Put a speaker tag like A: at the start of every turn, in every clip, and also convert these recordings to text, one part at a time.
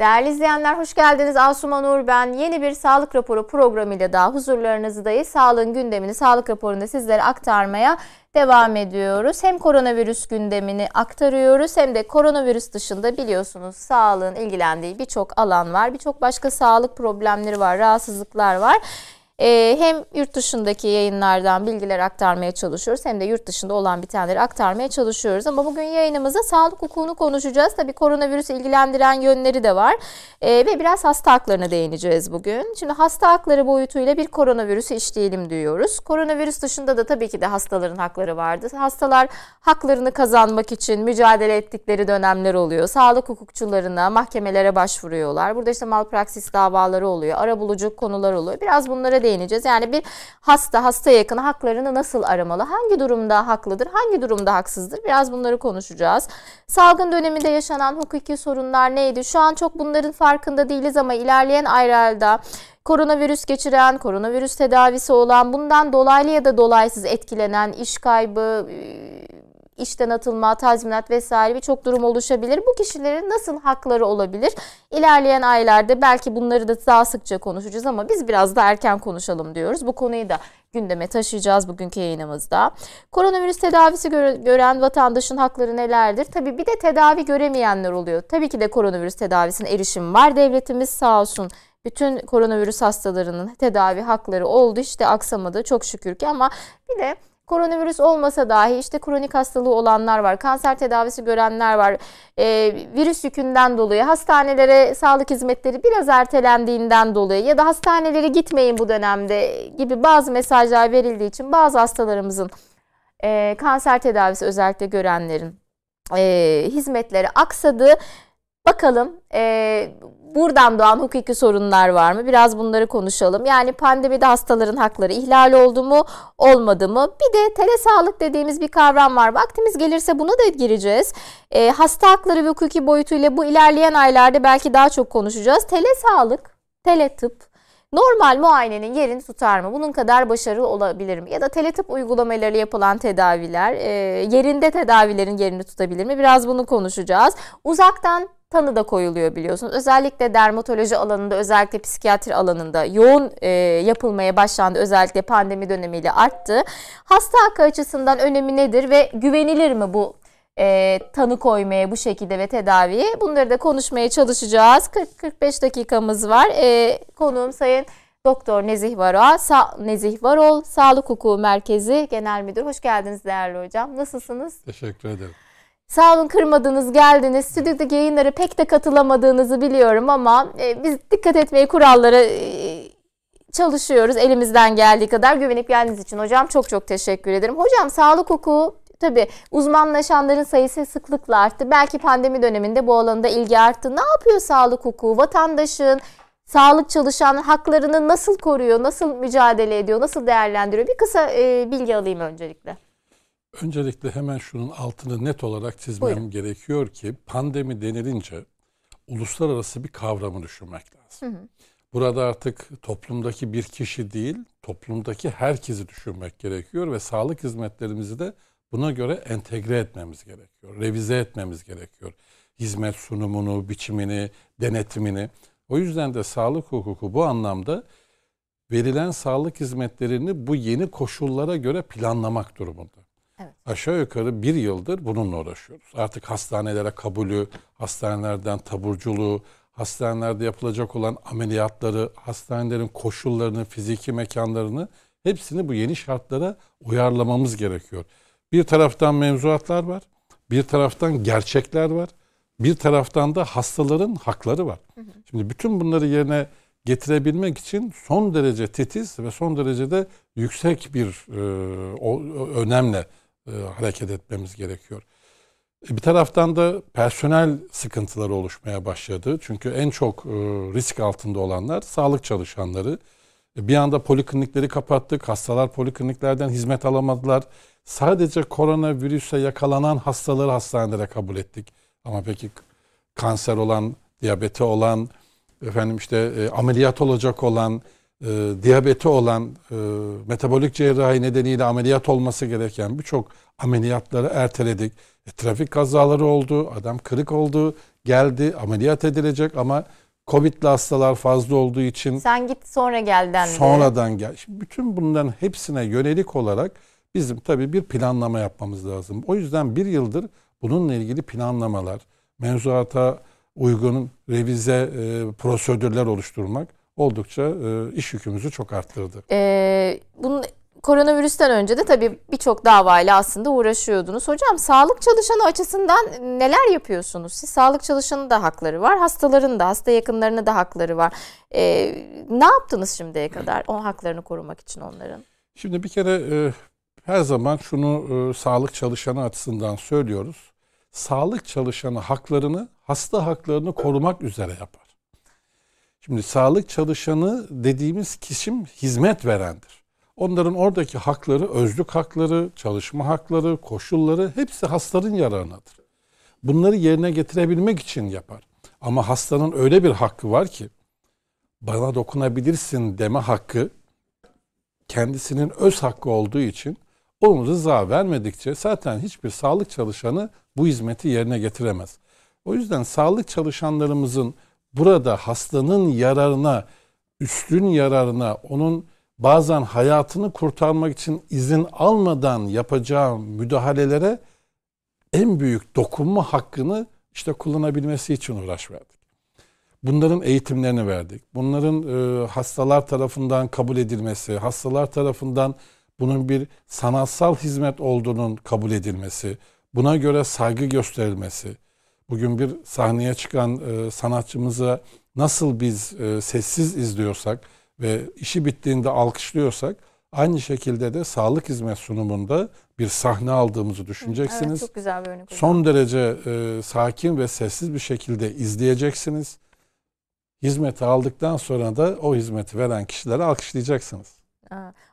A: Değerli izleyenler hoş geldiniz. Asuman Uğur ben. Yeni bir sağlık raporu programıyla daha huzurlarınızdayız. Sağlığın gündemini sağlık raporunda sizlere aktarmaya devam ediyoruz. Hem koronavirüs gündemini aktarıyoruz hem de koronavirüs dışında biliyorsunuz sağlığın ilgilendiği birçok alan var. Birçok başka sağlık problemleri var, rahatsızlıklar var. Ee, hem yurt dışındaki yayınlardan bilgiler aktarmaya çalışıyoruz hem de yurt dışında olan bitenleri aktarmaya çalışıyoruz. Ama bugün yayınımızda sağlık hukukunu konuşacağız. Tabii koronavirüsü ilgilendiren yönleri de var e, ve biraz hasta haklarına değineceğiz bugün. Şimdi hasta hakları boyutuyla bir koronavirüsü işleyelim diyoruz. Koronavirüs dışında da tabii ki de hastaların hakları vardı. Hastalar haklarını kazanmak için mücadele ettikleri dönemler oluyor. Sağlık hukukçularına, mahkemelere başvuruyorlar. Burada işte malpraksis davaları oluyor, arabulucu konular oluyor. Biraz bunlara değineceğiz. Yani bir hasta, hasta yakını haklarını nasıl aramalı? Hangi durumda haklıdır? Hangi durumda haksızdır? Biraz bunları konuşacağız. Salgın döneminde yaşanan hukuki sorunlar neydi? Şu an çok bunların farkında değiliz ama ilerleyen aylarda koronavirüs geçiren, koronavirüs tedavisi olan, bundan dolaylı ya da dolaysız etkilenen, iş kaybı, işten atılma, tazminat vesaire birçok durum oluşabilir. Bu kişilerin nasıl hakları olabilir? İlerleyen aylarda belki bunları da daha sıkça konuşacağız ama biz biraz da erken konuşalım diyoruz. Bu konuyu da gündeme taşıyacağız bugünkü yayınımızda. Koronavirüs tedavisi göre, gören vatandaşın hakları nelerdir? Tabii bir de tedavi göremeyenler oluyor. Tabii ki de koronavirüs tedavisine erişim var. Devletimiz sağ olsun bütün koronavirüs hastalarının tedavi hakları oldu. İşte aksamadı çok şükür ki ama bir de Koronavirüs olmasa dahi işte kronik hastalığı olanlar var, kanser tedavisi görenler var. E, virüs yükünden dolayı hastanelere sağlık hizmetleri biraz ertelendiğinden dolayı ya da hastanelere gitmeyin bu dönemde gibi bazı mesajlar verildiği için bazı hastalarımızın e, kanser tedavisi özellikle görenlerin e, hizmetleri aksadı. Bakalım e, buradan doğan hukuki sorunlar var mı? Biraz bunları konuşalım. Yani pandemide hastaların hakları ihlal oldu mu, olmadı mı? Bir de telesağlık dediğimiz bir kavram var. Vaktimiz gelirse buna da gireceğiz. E, hasta hakları ve hukuki boyutuyla bu ilerleyen aylarda belki daha çok konuşacağız. Telesağlık, teletıp, Normal muayenenin yerini tutar mı? Bunun kadar başarılı olabilir mi? Ya da teletip uygulamalarıyla yapılan tedaviler e, yerinde tedavilerin yerini tutabilir mi? Biraz bunu konuşacağız. Uzaktan tanı da koyuluyor biliyorsunuz. Özellikle dermatoloji alanında, özellikle psikiyatri alanında yoğun e, yapılmaya başlandı. Özellikle pandemi dönemiyle arttı. Hasta hakkı açısından önemi nedir ve güvenilir mi bu e, tanı koymaya bu şekilde ve tedaviye? Bunları da konuşmaya çalışacağız. 40-45 dakikamız var. E, konuğum Sayın Doktor Nezih Varol, Sa Nezih Varol, Sağlık Hukuku Merkezi Genel Müdür. Hoş geldiniz değerli hocam. Nasılsınız?
B: Teşekkür ederim.
A: Sağ olun kırmadınız geldiniz. Stüdyodaki yayınlara pek de katılamadığınızı biliyorum ama e, biz dikkat etmeyi kurallara e, çalışıyoruz elimizden geldiği kadar. Güvenip geldiğiniz için hocam çok çok teşekkür ederim. Hocam sağlık hukuku tabii uzmanlaşanların sayısı sıklıkla arttı. Belki pandemi döneminde bu alanda ilgi arttı. Ne yapıyor sağlık hukuku? Vatandaşın, sağlık çalışanın haklarını nasıl koruyor, nasıl mücadele ediyor, nasıl değerlendiriyor? Bir kısa e, bilgi alayım öncelikle.
B: Öncelikle hemen şunun altını net olarak çizmem Buyurun. gerekiyor ki pandemi denilince uluslararası bir kavramı düşünmek lazım. Hı hı. Burada artık toplumdaki bir kişi değil, toplumdaki herkesi düşünmek gerekiyor ve sağlık hizmetlerimizi de buna göre entegre etmemiz gerekiyor, revize etmemiz gerekiyor. Hizmet sunumunu, biçimini, denetimini. O yüzden de sağlık hukuku bu anlamda verilen sağlık hizmetlerini bu yeni koşullara göre planlamak durumunda. Evet. Aşağı yukarı bir yıldır bununla uğraşıyoruz. Artık hastanelere kabulü, hastanelerden taburculuğu, hastanelerde yapılacak olan ameliyatları, hastanelerin koşullarını, fiziki mekanlarını hepsini bu yeni şartlara uyarlamamız gerekiyor. Bir taraftan mevzuatlar var, bir taraftan gerçekler var, bir taraftan da hastaların hakları var. Hı hı. Şimdi bütün bunları yerine getirebilmek için son derece titiz ve son derecede yüksek bir e, o, önemle e, hareket etmemiz gerekiyor. E, bir taraftan da personel sıkıntıları oluşmaya başladı. Çünkü en çok e, risk altında olanlar sağlık çalışanları. E, bir anda poliklinikleri kapattık. Hastalar polikliniklerden hizmet alamadılar. Sadece koronavirüse yakalanan hastaları hastanelere kabul ettik. Ama peki kanser olan, diyabeti olan, efendim işte e, ameliyat olacak olan, e, diyabeti olan, e, metabolik cerrahi nedeniyle ameliyat olması gereken birçok ameliyatları erteledik. E, trafik kazaları oldu, adam kırık oldu, geldi, ameliyat edilecek ama Covid'li hastalar fazla olduğu için...
A: Sen git sonra gelden Sonradan
B: gel. Şimdi bütün bunların hepsine yönelik olarak bizim tabii bir planlama yapmamız lazım. O yüzden bir yıldır bununla ilgili planlamalar, mevzuata uygun revize e, prosedürler oluşturmak oldukça e, iş yükümüzü çok arttırdı.
A: Ee, bunun koronavirüsten önce de tabii birçok davayla aslında uğraşıyordunuz. Hocam sağlık çalışanı açısından neler yapıyorsunuz? Siz sağlık çalışanı da hakları var, hastaların da, hasta yakınlarının da hakları var. Ee, ne yaptınız şimdiye kadar o haklarını korumak için onların?
B: Şimdi bir kere e, her zaman şunu e, sağlık çalışanı açısından söylüyoruz. Sağlık çalışanı haklarını, hasta haklarını korumak üzere yapar. Şimdi sağlık çalışanı dediğimiz kişim hizmet verendir. Onların oradaki hakları, özlük hakları, çalışma hakları, koşulları hepsi hastanın yararınadır. Bunları yerine getirebilmek için yapar. Ama hastanın öyle bir hakkı var ki bana dokunabilirsin deme hakkı kendisinin öz hakkı olduğu için onun rıza vermedikçe zaten hiçbir sağlık çalışanı bu hizmeti yerine getiremez. O yüzden sağlık çalışanlarımızın burada hastanın yararına, üstün yararına, onun bazen hayatını kurtarmak için izin almadan yapacağı müdahalelere en büyük dokunma hakkını işte kullanabilmesi için uğraş verdik. Bunların eğitimlerini verdik. Bunların e, hastalar tarafından kabul edilmesi, hastalar tarafından bunun bir sanatsal hizmet olduğunun kabul edilmesi, buna göre saygı gösterilmesi, bugün bir sahneye çıkan e, sanatçımızı nasıl biz e, sessiz izliyorsak ve işi bittiğinde alkışlıyorsak aynı şekilde de sağlık hizmet sunumunda bir sahne aldığımızı düşüneceksiniz. Evet, çok güzel bir örnek. Son derece e, sakin ve sessiz bir şekilde izleyeceksiniz. Hizmeti aldıktan sonra da o hizmeti veren kişileri alkışlayacaksınız.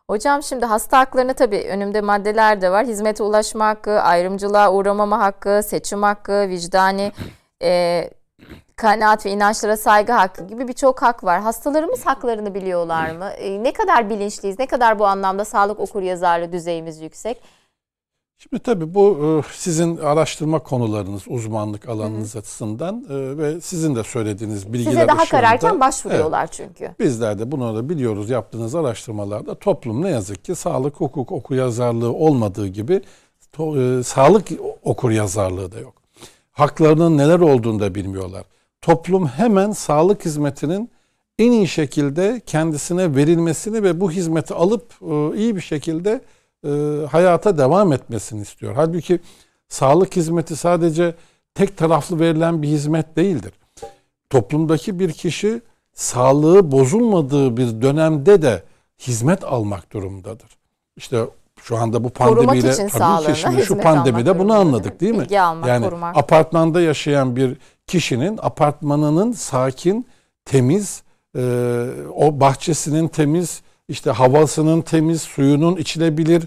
A: Hocam şimdi hasta haklarını tabii önümde maddeler de var. Hizmete ulaşma hakkı, ayrımcılığa uğramama hakkı, seçim hakkı, vicdani e, kanaat ve inançlara saygı hakkı gibi birçok hak var. Hastalarımız haklarını biliyorlar mı? E, ne kadar bilinçliyiz? Ne kadar bu anlamda sağlık okur yazarlı düzeyimiz yüksek?
B: Şimdi tabii bu e, sizin araştırma konularınız, uzmanlık alanınız hı açısından e, ve sizin de söylediğiniz bilgiler Size daha ışığında, kararken başvuruyorlar evet, çünkü. Bizler de bunu da biliyoruz yaptığınız araştırmalarda toplum ne yazık ki sağlık, hukuk, okuryazarlığı olmadığı gibi to, e, sağlık okuryazarlığı da yok. Haklarının neler olduğunu da bilmiyorlar. Toplum hemen sağlık hizmetinin en iyi şekilde kendisine verilmesini ve bu hizmeti alıp e, iyi bir şekilde e, hayata devam etmesini istiyor. Halbuki sağlık hizmeti sadece tek taraflı verilen bir hizmet değildir. Toplumdaki bir kişi sağlığı bozulmadığı bir dönemde de hizmet almak durumundadır. İşte şu anda bu pandemiyle tabii ki şimdi şu pandemide bunu anladık değil mi? Bilgi almak, yani korumak. apartmanda yaşayan bir kişinin apartmanının sakin, temiz, e, o bahçesinin temiz, işte havasının temiz, suyunun içilebilir,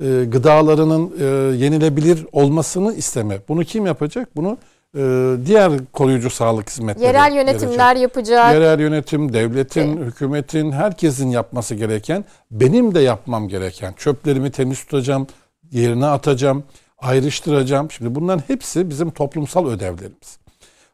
B: e, gıdalarının e, yenilebilir olmasını isteme. Bunu kim yapacak? Bunu e, diğer koruyucu sağlık hizmetleri Yerel yönetimler
A: gelecek. yapacak.
B: Yerel yönetim, devletin, e. hükümetin, herkesin yapması gereken, benim de yapmam gereken. Çöplerimi temiz tutacağım, yerine atacağım, ayrıştıracağım. Şimdi bunların hepsi bizim toplumsal ödevlerimiz.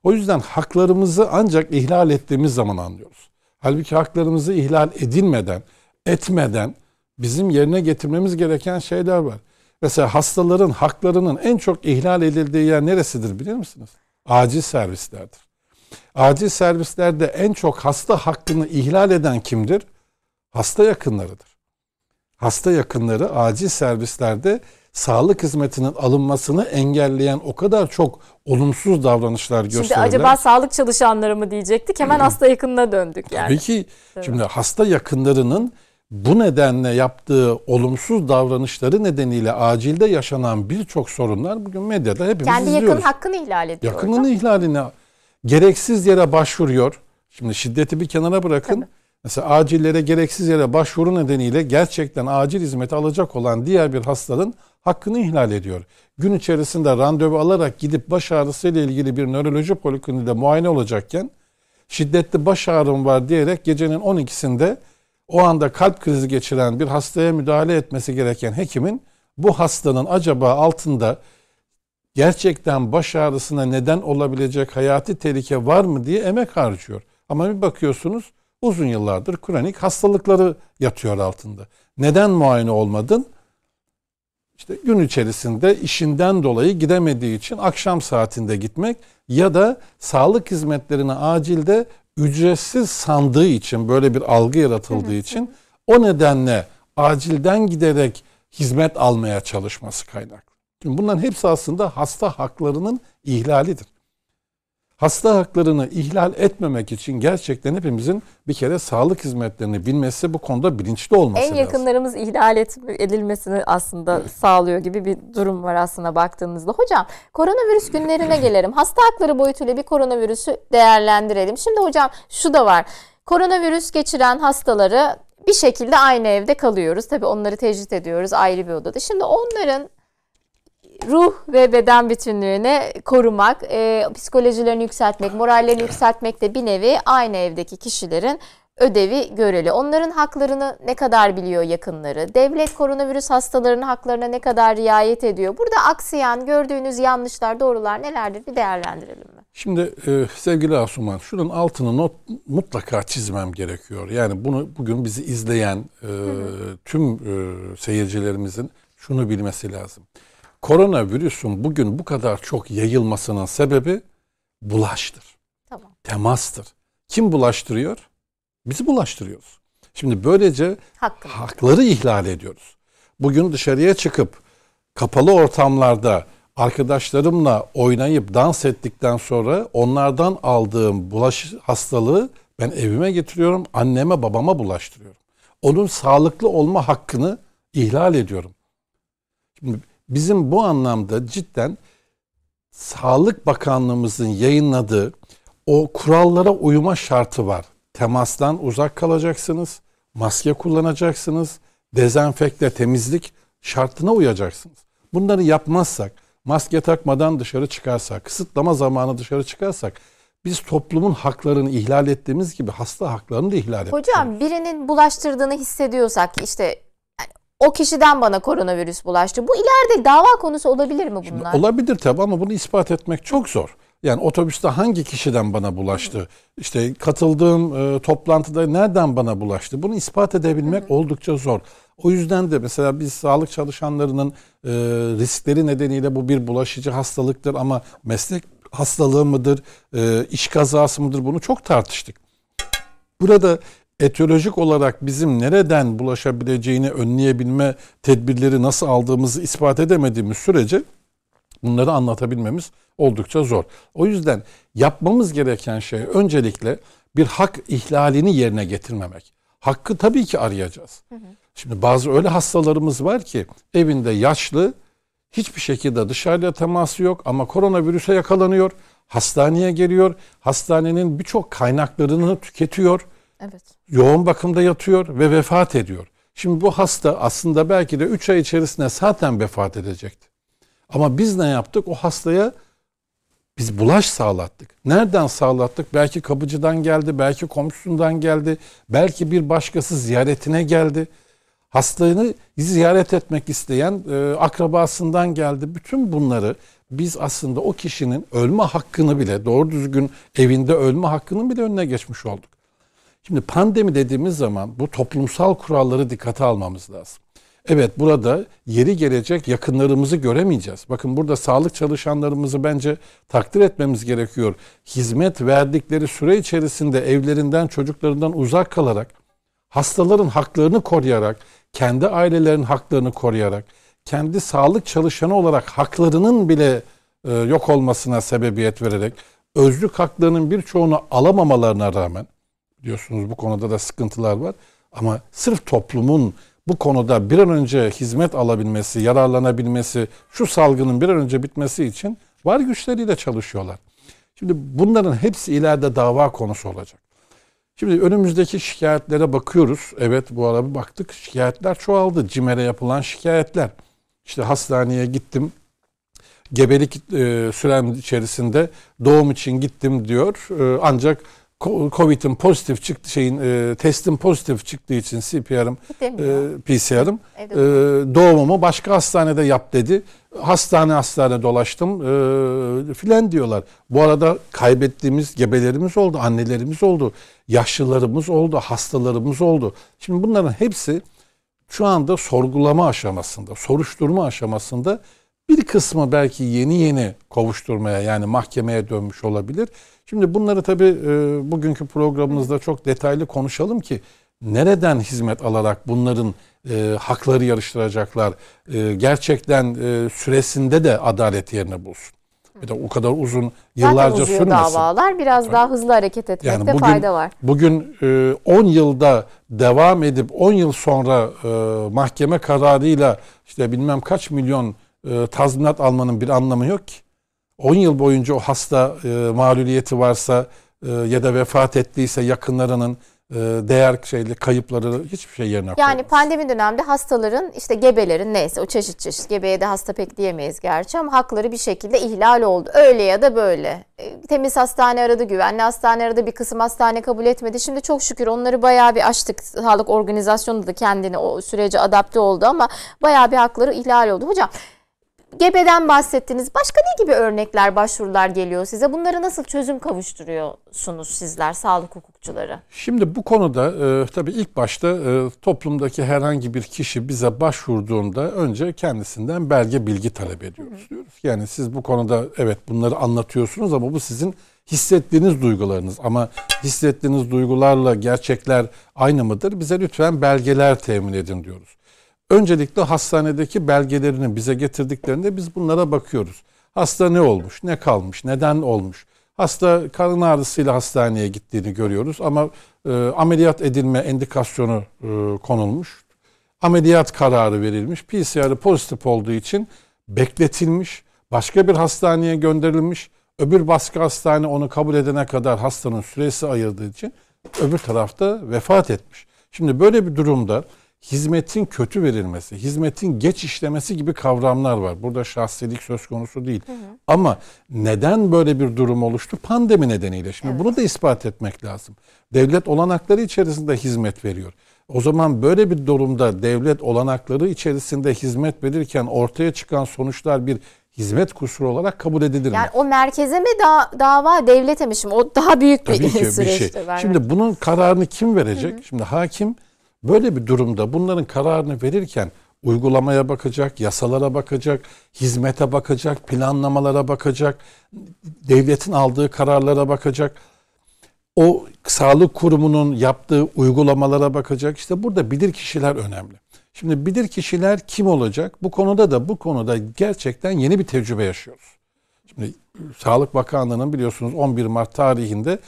B: O yüzden haklarımızı ancak ihlal ettiğimiz zaman anlıyoruz. Halbuki haklarımızı ihlal edilmeden, etmeden bizim yerine getirmemiz gereken şeyler var. Mesela hastaların haklarının en çok ihlal edildiği yer neresidir biliyor musunuz? Acil servislerdir. Acil servislerde en çok hasta hakkını ihlal eden kimdir? Hasta yakınlarıdır. Hasta yakınları acil servislerde sağlık hizmetinin alınmasını engelleyen o kadar çok olumsuz davranışlar Şimdi gösterirler. Şimdi acaba
A: sağlık çalışanları mı diyecektik hemen hasta yakınına döndük yani. Tabii
B: ki. Tabii. Şimdi hasta yakınlarının bu nedenle yaptığı olumsuz davranışları nedeniyle acilde yaşanan birçok sorunlar bugün medyada hepimiz Kendi izliyoruz. Kendi yakın
A: hakkını ihlal ediyor. Yakınının
B: orada. ihlaline gereksiz yere başvuruyor. Şimdi şiddeti bir kenara bırakın. Tabii. Mesela acillere gereksiz yere başvuru nedeniyle gerçekten acil hizmeti alacak olan diğer bir hastanın hakkını ihlal ediyor. Gün içerisinde randevu alarak gidip baş ağrısıyla ilgili bir nöroloji polikliniğinde muayene olacakken şiddetli baş ağrım var diyerek gecenin 12'sinde o anda kalp krizi geçiren bir hastaya müdahale etmesi gereken hekimin bu hastanın acaba altında gerçekten baş ağrısına neden olabilecek hayati tehlike var mı diye emek harcıyor. Ama bir bakıyorsunuz uzun yıllardır kronik hastalıkları yatıyor altında. Neden muayene olmadın? İşte gün içerisinde işinden dolayı gidemediği için akşam saatinde gitmek ya da sağlık hizmetlerine acilde ücretsiz sandığı için böyle bir algı yaratıldığı için o nedenle acilden giderek hizmet almaya çalışması kaynaklı. Bunların hepsi aslında hasta haklarının ihlalidir hasta haklarını ihlal etmemek için gerçekten hepimizin bir kere sağlık hizmetlerini bilmesi bu konuda bilinçli olması lazım. En
A: yakınlarımız lazım. ihlal et, edilmesini aslında sağlıyor gibi bir durum var aslında baktığınızda Hocam koronavirüs günlerine gelelim. Hasta hakları boyutuyla bir koronavirüsü değerlendirelim. Şimdi hocam şu da var. Koronavirüs geçiren hastaları bir şekilde aynı evde kalıyoruz. Tabii onları tecrit ediyoruz ayrı bir odada. Şimdi onların ruh ve beden bütünlüğüne korumak, e, psikolojilerini yükseltmek, morallerini yükseltmek de bir nevi aynı evdeki kişilerin ödevi göreli. Onların haklarını ne kadar biliyor yakınları? Devlet koronavirüs hastalarının haklarına ne kadar riayet ediyor? Burada aksayan gördüğünüz yanlışlar, doğrular nelerdir bir değerlendirelim mi?
B: Şimdi e, sevgili Asuman, şunun altını not, mutlaka çizmem gerekiyor. Yani bunu bugün bizi izleyen e, hı hı. tüm e, seyircilerimizin şunu bilmesi lazım koronavirüsün bugün bu kadar çok yayılmasının sebebi bulaştır. Tamam. Temastır. Kim bulaştırıyor? Biz bulaştırıyoruz. Şimdi böylece Hakkı. hakları ihlal ediyoruz. Bugün dışarıya çıkıp kapalı ortamlarda arkadaşlarımla oynayıp dans ettikten sonra onlardan aldığım bulaş hastalığı ben evime getiriyorum, anneme, babama bulaştırıyorum. Onun sağlıklı olma hakkını ihlal ediyorum. Şimdi bizim bu anlamda cidden Sağlık Bakanlığımızın yayınladığı o kurallara uyma şartı var. Temastan uzak kalacaksınız, maske kullanacaksınız, dezenfekte, temizlik şartına uyacaksınız. Bunları yapmazsak, maske takmadan dışarı çıkarsak, kısıtlama zamanı dışarı çıkarsak biz toplumun haklarını ihlal ettiğimiz gibi hasta haklarını da ihlal ettik.
A: Hocam birinin bulaştırdığını hissediyorsak işte o kişiden bana koronavirüs bulaştı. Bu ileride dava konusu olabilir mi bunlar? Şimdi
B: olabilir tabii ama bunu ispat etmek çok zor. Yani otobüste hangi kişiden bana bulaştı? İşte katıldığım e, toplantıda nereden bana bulaştı? Bunu ispat edebilmek hı hı. oldukça zor. O yüzden de mesela biz sağlık çalışanlarının e, riskleri nedeniyle bu bir bulaşıcı hastalıktır ama meslek hastalığı mıdır, e, iş kazası mıdır bunu çok tartıştık. Burada etiyolojik olarak bizim nereden bulaşabileceğini önleyebilme tedbirleri nasıl aldığımızı ispat edemediğimiz sürece bunları anlatabilmemiz oldukça zor. O yüzden yapmamız gereken şey öncelikle bir hak ihlalini yerine getirmemek. Hakkı tabii ki arayacağız. Hı hı. Şimdi bazı öyle hastalarımız var ki evinde yaşlı, hiçbir şekilde dışarıda teması yok ama koronavirüse yakalanıyor, hastaneye geliyor, hastanenin birçok kaynaklarını tüketiyor Evet. Yoğun bakımda yatıyor ve vefat ediyor. Şimdi bu hasta aslında belki de 3 ay içerisinde zaten vefat edecekti. Ama biz ne yaptık? O hastaya biz bulaş sağlattık. Nereden sağlattık? Belki kapıcıdan geldi, belki komşusundan geldi, belki bir başkası ziyaretine geldi. Hastanı ziyaret etmek isteyen e, akrabasından geldi. Bütün bunları biz aslında o kişinin ölme hakkını bile, doğru düzgün evinde ölme hakkının bile önüne geçmiş olduk. Şimdi pandemi dediğimiz zaman bu toplumsal kuralları dikkate almamız lazım. Evet burada yeri gelecek yakınlarımızı göremeyeceğiz. Bakın burada sağlık çalışanlarımızı bence takdir etmemiz gerekiyor. Hizmet verdikleri süre içerisinde evlerinden çocuklarından uzak kalarak, hastaların haklarını koruyarak, kendi ailelerin haklarını koruyarak, kendi sağlık çalışanı olarak haklarının bile e, yok olmasına sebebiyet vererek, özlük haklarının birçoğunu alamamalarına rağmen diyorsunuz bu konuda da sıkıntılar var. Ama sırf toplumun bu konuda bir an önce hizmet alabilmesi, yararlanabilmesi, şu salgının bir an önce bitmesi için var güçleriyle çalışıyorlar. Şimdi bunların hepsi ileride dava konusu olacak. Şimdi önümüzdeki şikayetlere bakıyoruz. Evet bu ara bir baktık şikayetler çoğaldı. CİMER'e yapılan şikayetler. İşte hastaneye gittim. Gebelik e, sürem içerisinde doğum için gittim diyor. E, ancak Covid'in pozitif çıktı şeyin e, testin pozitif çıktığı için CPR'ım e, PCR'ım e, doğumumu başka hastanede yap dedi. Hastane hastane dolaştım e, filan diyorlar. Bu arada kaybettiğimiz gebelerimiz oldu, annelerimiz oldu, yaşlılarımız oldu, hastalarımız oldu. Şimdi bunların hepsi şu anda sorgulama aşamasında, soruşturma aşamasında bir kısmı belki yeni yeni kovuşturmaya yani mahkemeye dönmüş olabilir. Şimdi bunları tabii e, bugünkü programımızda çok detaylı konuşalım ki nereden hizmet alarak bunların e, hakları yarıştıracaklar e, gerçekten e, süresinde de adalet yerine bulsun. Bir de o kadar uzun yıllarca Zaten uzuyor sürmesin. davalar
A: biraz Tabii. daha hızlı hareket etmekte yani bugün, fayda var.
B: Bugün e, 10 yılda devam edip 10 yıl sonra e, mahkeme kararıyla işte bilmem kaç milyon e, tazminat almanın bir anlamı yok ki. 10 yıl boyunca o hasta e, mağluliyeti varsa e, ya da vefat ettiyse yakınlarının e, değer şeyli kayıpları hiçbir şey yerine koyamaz.
A: Yani pandemi dönemde hastaların işte gebelerin neyse o çeşit çeşit gebeye de hasta pek diyemeyiz gerçi ama hakları bir şekilde ihlal oldu. Öyle ya da böyle. E, temiz hastane aradı, güvenli hastane aradı, bir kısım hastane kabul etmedi. Şimdi çok şükür onları bayağı bir açtık. Sağlık organizasyonu da kendini o sürece adapte oldu ama bayağı bir hakları ihlal oldu. Hocam Gebeden bahsettiniz. Başka ne gibi örnekler, başvurular geliyor size? Bunları nasıl çözüm kavuşturuyorsunuz sizler sağlık hukukçuları?
B: Şimdi bu konuda e, tabii ilk başta e, toplumdaki herhangi bir kişi bize başvurduğunda önce kendisinden belge bilgi talep ediyoruz. Hı hı. Diyoruz yani siz bu konuda evet bunları anlatıyorsunuz ama bu sizin hissettiğiniz duygularınız ama hissettiğiniz duygularla gerçekler aynı mıdır? Bize lütfen belgeler temin edin diyoruz. Öncelikle hastanedeki belgelerini bize getirdiklerinde biz bunlara bakıyoruz. Hasta ne olmuş, ne kalmış, neden olmuş? Hasta karın ağrısıyla hastaneye gittiğini görüyoruz ama e, ameliyat edilme indikasyonu e, konulmuş. Ameliyat kararı verilmiş. PCR'ı pozitif olduğu için bekletilmiş. Başka bir hastaneye gönderilmiş. Öbür başka hastane onu kabul edene kadar hastanın süresi ayırdığı için öbür tarafta vefat etmiş. Şimdi böyle bir durumda hizmetin kötü verilmesi, hizmetin geç işlemesi gibi kavramlar var. Burada şahsilik söz konusu değil. Hı hı. Ama neden böyle bir durum oluştu? Pandemi nedeniyle. Şimdi evet. bunu da ispat etmek lazım. Devlet olanakları içerisinde hizmet veriyor. O zaman böyle bir durumda devlet olanakları içerisinde hizmet verirken ortaya çıkan sonuçlar bir hizmet kusuru olarak kabul edilir yani mi?
A: o merkeze mi da, dava devlete mi? Şimdi o daha büyük bir Tabii ki, süreçtir. Bir şey. Şimdi
B: bunun kararını kim verecek? Hı hı. Şimdi hakim Böyle bir durumda bunların kararını verirken uygulamaya bakacak, yasalara bakacak, hizmete bakacak, planlamalara bakacak, devletin aldığı kararlara bakacak. O sağlık kurumunun yaptığı uygulamalara bakacak. İşte burada bilir kişiler önemli. Şimdi bilir kişiler kim olacak? Bu konuda da bu konuda gerçekten yeni bir tecrübe yaşıyoruz. Şimdi Sağlık Bakanlığı'nın biliyorsunuz 11 Mart tarihinde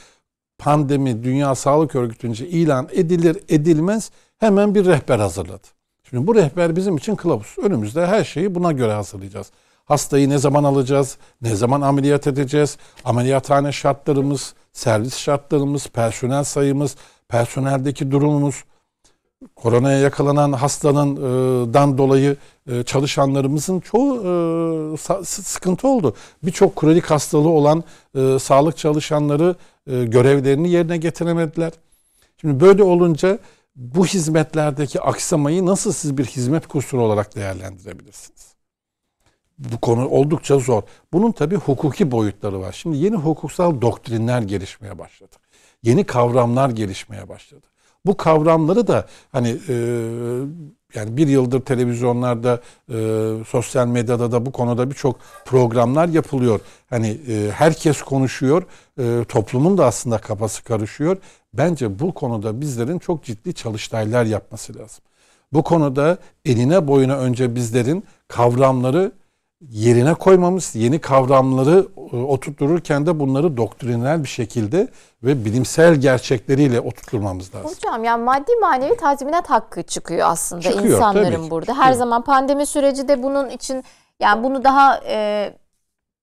B: pandemi Dünya Sağlık Örgütü'nce ilan edilir edilmez hemen bir rehber hazırladı. Şimdi bu rehber bizim için kılavuz. Önümüzde her şeyi buna göre hazırlayacağız. Hastayı ne zaman alacağız, ne zaman ameliyat edeceğiz, ameliyathane şartlarımız, servis şartlarımız, personel sayımız, personeldeki durumumuz, koronaya yakalanan e, dan dolayı e, çalışanlarımızın çoğu e, sıkıntı oldu. Birçok kronik hastalığı olan sağlık çalışanları e, görevlerini yerine getiremediler. Şimdi böyle olunca bu hizmetlerdeki aksamayı nasıl siz bir hizmet kusuru olarak değerlendirebilirsiniz? Bu konu oldukça zor. Bunun tabi hukuki boyutları var. Şimdi yeni hukuksal doktrinler gelişmeye başladı. Yeni kavramlar gelişmeye başladı. Bu kavramları da hani e, yani bir yıldır televizyonlarda, e, sosyal medyada da bu konuda birçok programlar yapılıyor. Hani e, herkes konuşuyor, e, toplumun da aslında kafası karışıyor. Bence bu konuda bizlerin çok ciddi çalıştaylar yapması lazım. Bu konuda eline boyuna önce bizlerin kavramları yerine koymamız, yeni kavramları e, oturttururken de bunları doktrinal bir şekilde ve bilimsel gerçekleriyle oturtturmamız lazım.
A: Hocam yani maddi manevi tazminat hakkı çıkıyor aslında çıkıyor, insanların ki, burada. Çıkıyor. Her zaman pandemi süreci de bunun için yani bunu daha e,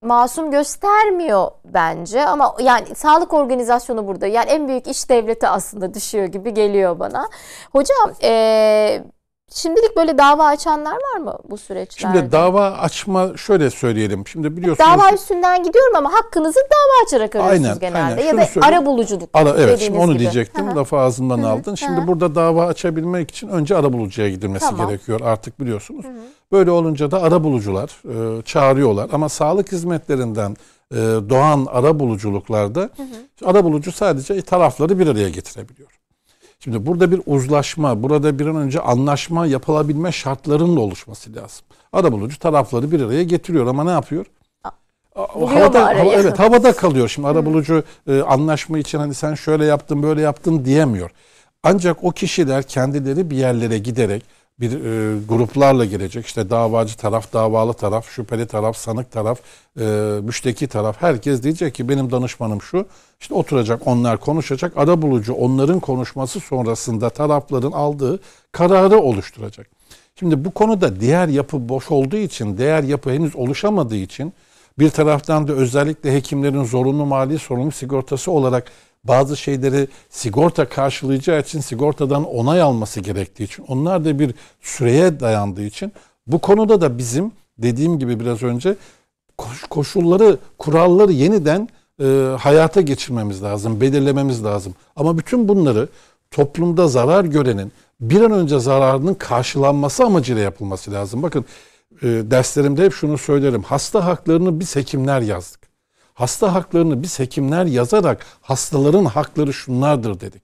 A: masum göstermiyor bence ama yani sağlık organizasyonu burada yani en büyük iş devleti aslında düşüyor gibi geliyor bana. Hocam e, Şimdilik böyle dava açanlar var mı bu süreçlerde? Şimdi
B: dava açma şöyle söyleyelim. Şimdi biliyorsunuz dava
A: üstünden gidiyorum ama hakkınızı dava açarak arıyorsunuz aynen, genelde aynen. ya Şunu da söyleyeyim. ara buluculuk. Ara, evet şimdi onu gibi. diyecektim. Aha. Lafı ağzımdan aldın. Şimdi
B: burada dava açabilmek için önce ara bulucuya gidilmesi tamam. gerekiyor artık biliyorsunuz. Böyle olunca da ara bulucular e, çağırıyorlar ama sağlık hizmetlerinden e, doğan ara buluculuklarda ara bulucu sadece tarafları bir araya getirebiliyor. Şimdi burada bir uzlaşma, burada bir an önce anlaşma yapılabilme şartlarının oluşması lazım. Arabulucu tarafları bir araya getiriyor ama ne yapıyor?
A: O havada, hava, evet havada
B: kalıyor. Şimdi arabulucu e, anlaşma için hani sen şöyle yaptın böyle yaptın diyemiyor. Ancak o kişiler kendileri bir yerlere giderek bir e, gruplarla gelecek İşte davacı taraf, davalı taraf, şüpheli taraf, sanık taraf, e, müşteki taraf. Herkes diyecek ki benim danışmanım şu. İşte oturacak onlar konuşacak. Ara bulucu onların konuşması sonrasında tarafların aldığı kararı oluşturacak. Şimdi bu konuda diğer yapı boş olduğu için, diğer yapı henüz oluşamadığı için bir taraftan da özellikle hekimlerin zorunlu mali sorumluluk sigortası olarak bazı şeyleri sigorta karşılayacağı için sigortadan onay alması gerektiği için onlar da bir süreye dayandığı için bu konuda da bizim dediğim gibi biraz önce koşulları, kuralları yeniden e, hayata geçirmemiz lazım, belirlememiz lazım. Ama bütün bunları toplumda zarar görenin bir an önce zararının karşılanması amacıyla yapılması lazım. Bakın e, derslerimde hep şunu söylerim. Hasta haklarını biz hekimler yazdık. Hasta haklarını biz hekimler yazarak hastaların hakları şunlardır dedik.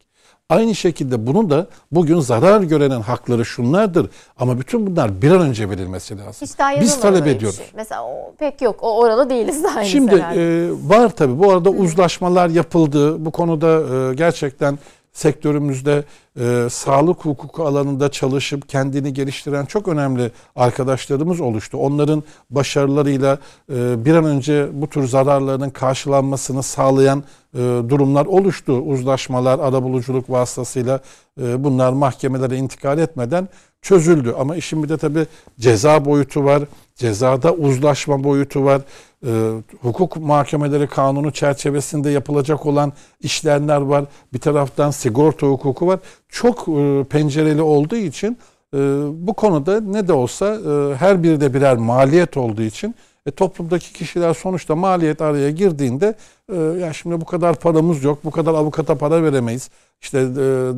B: Aynı şekilde bunu da bugün zarar görenin hakları şunlardır ama bütün bunlar bir an önce verilmesi lazım. Hiç daha Biz talep ediyoruz. Işi.
A: Mesela o pek yok. O oralı değiliz daha Şimdi e,
B: var tabii. Bu arada uzlaşmalar yapıldı. Bu konuda e, gerçekten sektörümüzde e, sağlık hukuku alanında çalışıp kendini geliştiren çok önemli arkadaşlarımız oluştu. Onların başarılarıyla e, bir an önce bu tür zararların karşılanmasını sağlayan e, durumlar oluştu. Uzlaşmalar, arabuluculuk vasıtasıyla e, bunlar mahkemelere intikal etmeden çözüldü. Ama işin bir de tabii ceza boyutu var, cezada uzlaşma boyutu var e, hukuk mahkemeleri kanunu çerçevesinde yapılacak olan işlemler var. Bir taraftan sigorta hukuku var. Çok e, pencereli olduğu için e, bu konuda ne de olsa e, her biri de birer maliyet olduğu için e, toplumdaki kişiler sonuçta maliyet araya girdiğinde e, ya şimdi bu kadar paramız yok, bu kadar avukata para veremeyiz. İşte e,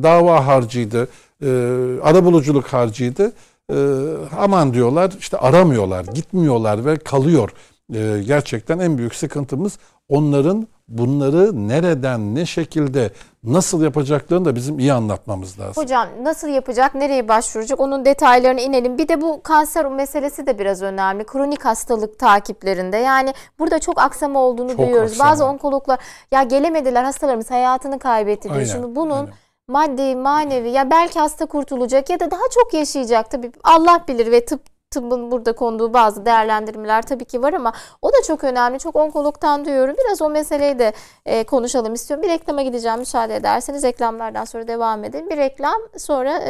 B: dava harcıydı, e, arabuluculuk harcıydı. E, aman diyorlar işte aramıyorlar, gitmiyorlar ve kalıyor. Ee, gerçekten en büyük sıkıntımız onların bunları nereden, ne şekilde, nasıl yapacaklarını da bizim iyi anlatmamız lazım.
A: Hocam nasıl yapacak, nereye başvuracak onun detaylarına inelim. Bir de bu kanser meselesi de biraz önemli. Kronik hastalık takiplerinde yani burada çok aksama olduğunu çok duyuyoruz. Aksama. Bazı onkologlar ya gelemediler hastalarımız hayatını kaybetti diyor. Şimdi bunun aynen maddi, manevi ya belki hasta kurtulacak ya da daha çok yaşayacak tabii. Allah bilir ve tıp tıbbın burada konduğu bazı değerlendirmeler tabii ki var ama o da çok önemli. Çok onkologtan duyuyorum. Biraz o meseleyi de e, konuşalım istiyorum. Bir reklama gideceğim müsaade ederseniz. Reklamlardan sonra devam edin. Bir reklam sonra e,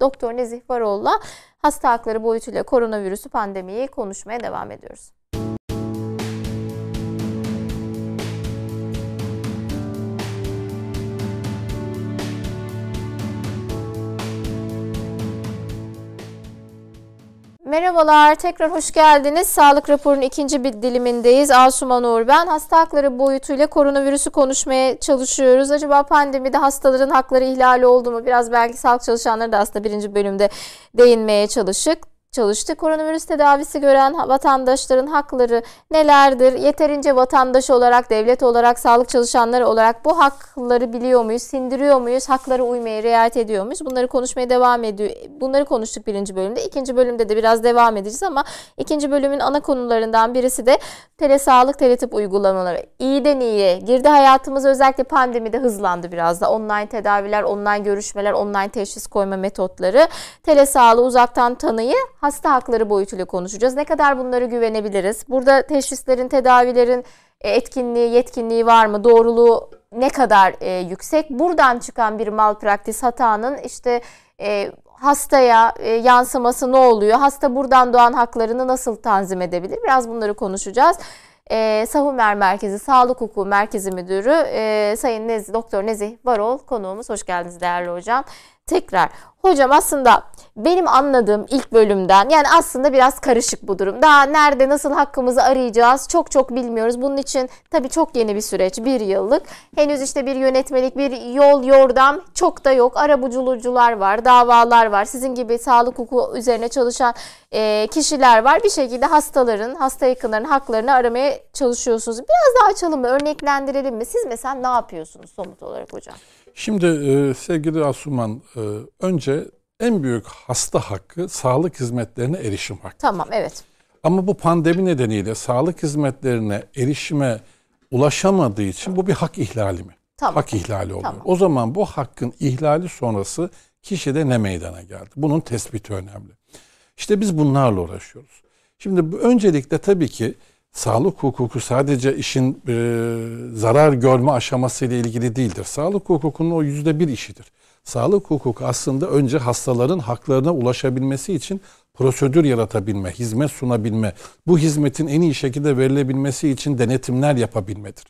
A: Doktor Nezih Varoğlu'la hasta hakları boyutuyla koronavirüsü pandemiyi konuşmaya devam ediyoruz. Merhabalar, tekrar hoş geldiniz. Sağlık raporunun ikinci bir dilimindeyiz. Asuman Uğur ben. Hasta hakları boyutuyla koronavirüsü konuşmaya çalışıyoruz. Acaba pandemide hastaların hakları ihlali oldu mu? Biraz belki sağlık çalışanları da aslında birinci bölümde değinmeye çalıştık çalıştı. Koronavirüs tedavisi gören vatandaşların hakları nelerdir? Yeterince vatandaş olarak, devlet olarak, sağlık çalışanları olarak bu hakları biliyor muyuz? Sindiriyor muyuz? Haklara uymaya riayet ediyor muyuz? Bunları konuşmaya devam ediyor. Bunları konuştuk birinci bölümde. İkinci bölümde de biraz devam edeceğiz ama ikinci bölümün ana konularından birisi de telesağlık, teletip uygulamaları. İyiden iyiye girdi hayatımız özellikle pandemide hızlandı biraz da. Online tedaviler, online görüşmeler, online teşhis koyma metotları, telesağlığı uzaktan tanıyı hasta hakları boyutuyla konuşacağız. Ne kadar bunlara güvenebiliriz? Burada teşhislerin, tedavilerin e, etkinliği, yetkinliği var mı? Doğruluğu ne kadar e, yüksek? Buradan çıkan bir malpraktis hatanın işte e, hastaya e, yansıması ne oluyor? Hasta buradan doğan haklarını nasıl tanzim edebilir? Biraz bunları konuşacağız. E, Sahumer Merkezi Sağlık Hukuku Merkezi Müdürü e, Sayın Nezi, Doktor Nezih Varol konuğumuz. Hoş geldiniz değerli hocam tekrar hocam aslında benim anladığım ilk bölümden yani aslında biraz karışık bu durum. Daha nerede nasıl hakkımızı arayacağız çok çok bilmiyoruz. Bunun için tabii çok yeni bir süreç bir yıllık. Henüz işte bir yönetmelik bir yol yordam çok da yok. Arabuculucular var davalar var sizin gibi sağlık hukuku üzerine çalışan e, kişiler var. Bir şekilde hastaların hasta yakınlarının haklarını aramaya çalışıyorsunuz. Biraz daha açalım mı örneklendirelim mi siz mesela ne yapıyorsunuz somut olarak hocam?
B: Şimdi e, sevgili Asuman, e, önce en büyük hasta hakkı sağlık hizmetlerine erişim hakkı.
A: Tamam, evet.
B: Ama bu pandemi nedeniyle sağlık hizmetlerine erişime ulaşamadığı için bu bir hak ihlali mi? Tamam. Hak ihlali oluyor. Tamam. O zaman bu hakkın ihlali sonrası kişide ne meydana geldi? Bunun tespiti önemli. İşte biz bunlarla uğraşıyoruz. Şimdi öncelikle tabii ki sağlık hukuku sadece işin e, zarar görme aşamasıyla ilgili değildir. Sağlık hukukunun o yüzde bir işidir. Sağlık hukuku aslında önce hastaların haklarına ulaşabilmesi için prosedür yaratabilme, hizmet sunabilme, bu hizmetin en iyi şekilde verilebilmesi için denetimler yapabilmedir.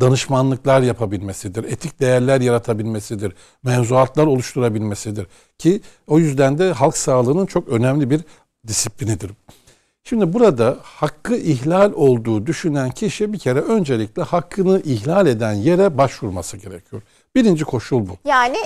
B: Danışmanlıklar yapabilmesidir, etik değerler yaratabilmesidir, mevzuatlar oluşturabilmesidir. Ki o yüzden de halk sağlığının çok önemli bir disiplinidir. Şimdi burada hakkı ihlal olduğu düşünen kişi bir kere öncelikle hakkını ihlal eden yere başvurması gerekiyor. Birinci koşul bu.
A: Yani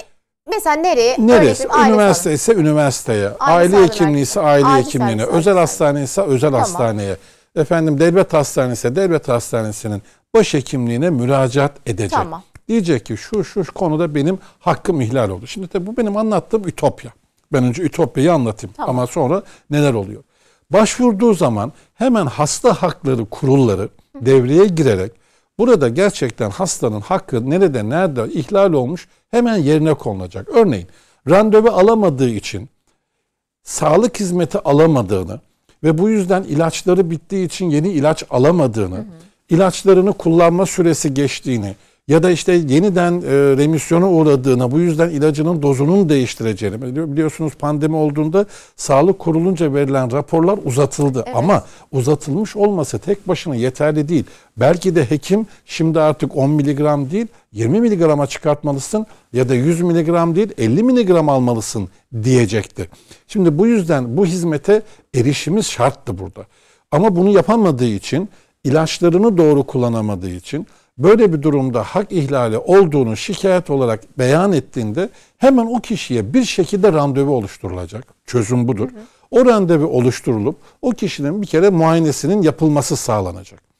A: mesela nereye? Neresi? Üniversite
B: ise üniversiteye, aile, aile hekimliği ise aile, aile hekimliğine, özel hastane ise özel tamam. hastaneye, efendim devlet hastanesi ise devlet hastanesinin başhekimliğine müracaat edecek. Tamam. Diyecek ki şu şu konuda benim hakkım ihlal oldu. Şimdi tabii bu benim anlattığım ütopya. Ben önce ütopyayı anlatayım tamam. ama sonra neler oluyor? başvurduğu zaman hemen hasta hakları kurulları devreye girerek burada gerçekten hastanın hakkı nerede nerede ihlal olmuş hemen yerine konulacak. Örneğin randevu alamadığı için sağlık hizmeti alamadığını ve bu yüzden ilaçları bittiği için yeni ilaç alamadığını, hı hı. ilaçlarını kullanma süresi geçtiğini, ya da işte yeniden e, remisyona uğradığına bu yüzden ilacının dozunun değiştireceğini biliyorsunuz pandemi olduğunda sağlık kurulunca verilen raporlar uzatıldı evet. ama uzatılmış olması tek başına yeterli değil. Belki de hekim şimdi artık 10 miligram değil 20 miligrama çıkartmalısın ya da 100 miligram değil 50 miligram almalısın diyecekti. Şimdi bu yüzden bu hizmete erişimiz şarttı burada. Ama bunu yapamadığı için ilaçlarını doğru kullanamadığı için böyle bir durumda hak ihlali olduğunu şikayet olarak beyan ettiğinde hemen o kişiye bir şekilde randevu oluşturulacak. Çözüm budur. Hı hı. O randevu oluşturulup o kişinin bir kere muayenesinin yapılması sağlanacak.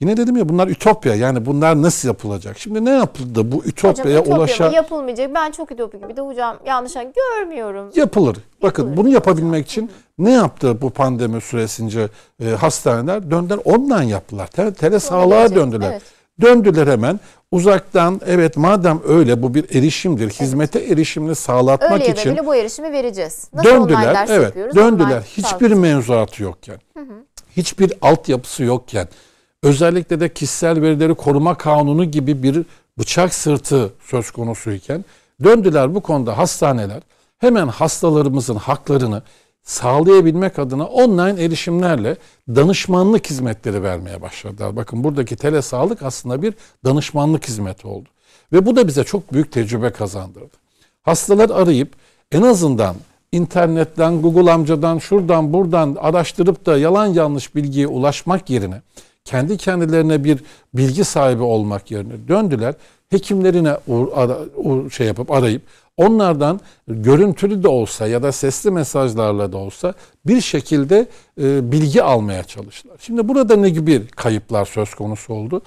B: Yine dedim ya bunlar ütopya yani bunlar nasıl yapılacak? Şimdi ne yapıldı bu ütopyaya ütopya ulaşan?
A: Yapılmayacak ben çok ütopya gibi de hocam yanlış görmüyorum.
B: Yapılır. Bakın Yapılır. bunu yapabilmek için ne yaptı bu pandemi süresince e, hastaneler? Döndüler ondan yaptılar. Tele, tele sağlığa döndüler. Evet. Döndüler hemen uzaktan evet madem öyle bu bir erişimdir. Evet. Hizmete erişimini sağlatmak öyle için. Öyle
A: bu erişimi vereceğiz. Nasıl döndüler ders evet döndüler. Hiçbir
B: mevzuatı yokken. Hı hı. Hiçbir altyapısı yokken. Özellikle de kişisel verileri koruma kanunu gibi bir bıçak sırtı söz konusuyken döndüler bu konuda hastaneler hemen hastalarımızın haklarını sağlayabilmek adına online erişimlerle danışmanlık hizmetleri vermeye başladılar. Bakın buradaki tele sağlık aslında bir danışmanlık hizmeti oldu. Ve bu da bize çok büyük tecrübe kazandırdı. Hastalar arayıp en azından internetten, Google amcadan, şuradan, buradan araştırıp da yalan yanlış bilgiye ulaşmak yerine kendi kendilerine bir bilgi sahibi olmak yerine döndüler. Hekimlerine şey yapıp arayıp Onlardan görüntülü de olsa ya da sesli mesajlarla da olsa bir şekilde e, bilgi almaya çalıştılar. Şimdi burada ne gibi kayıplar söz konusu oldu?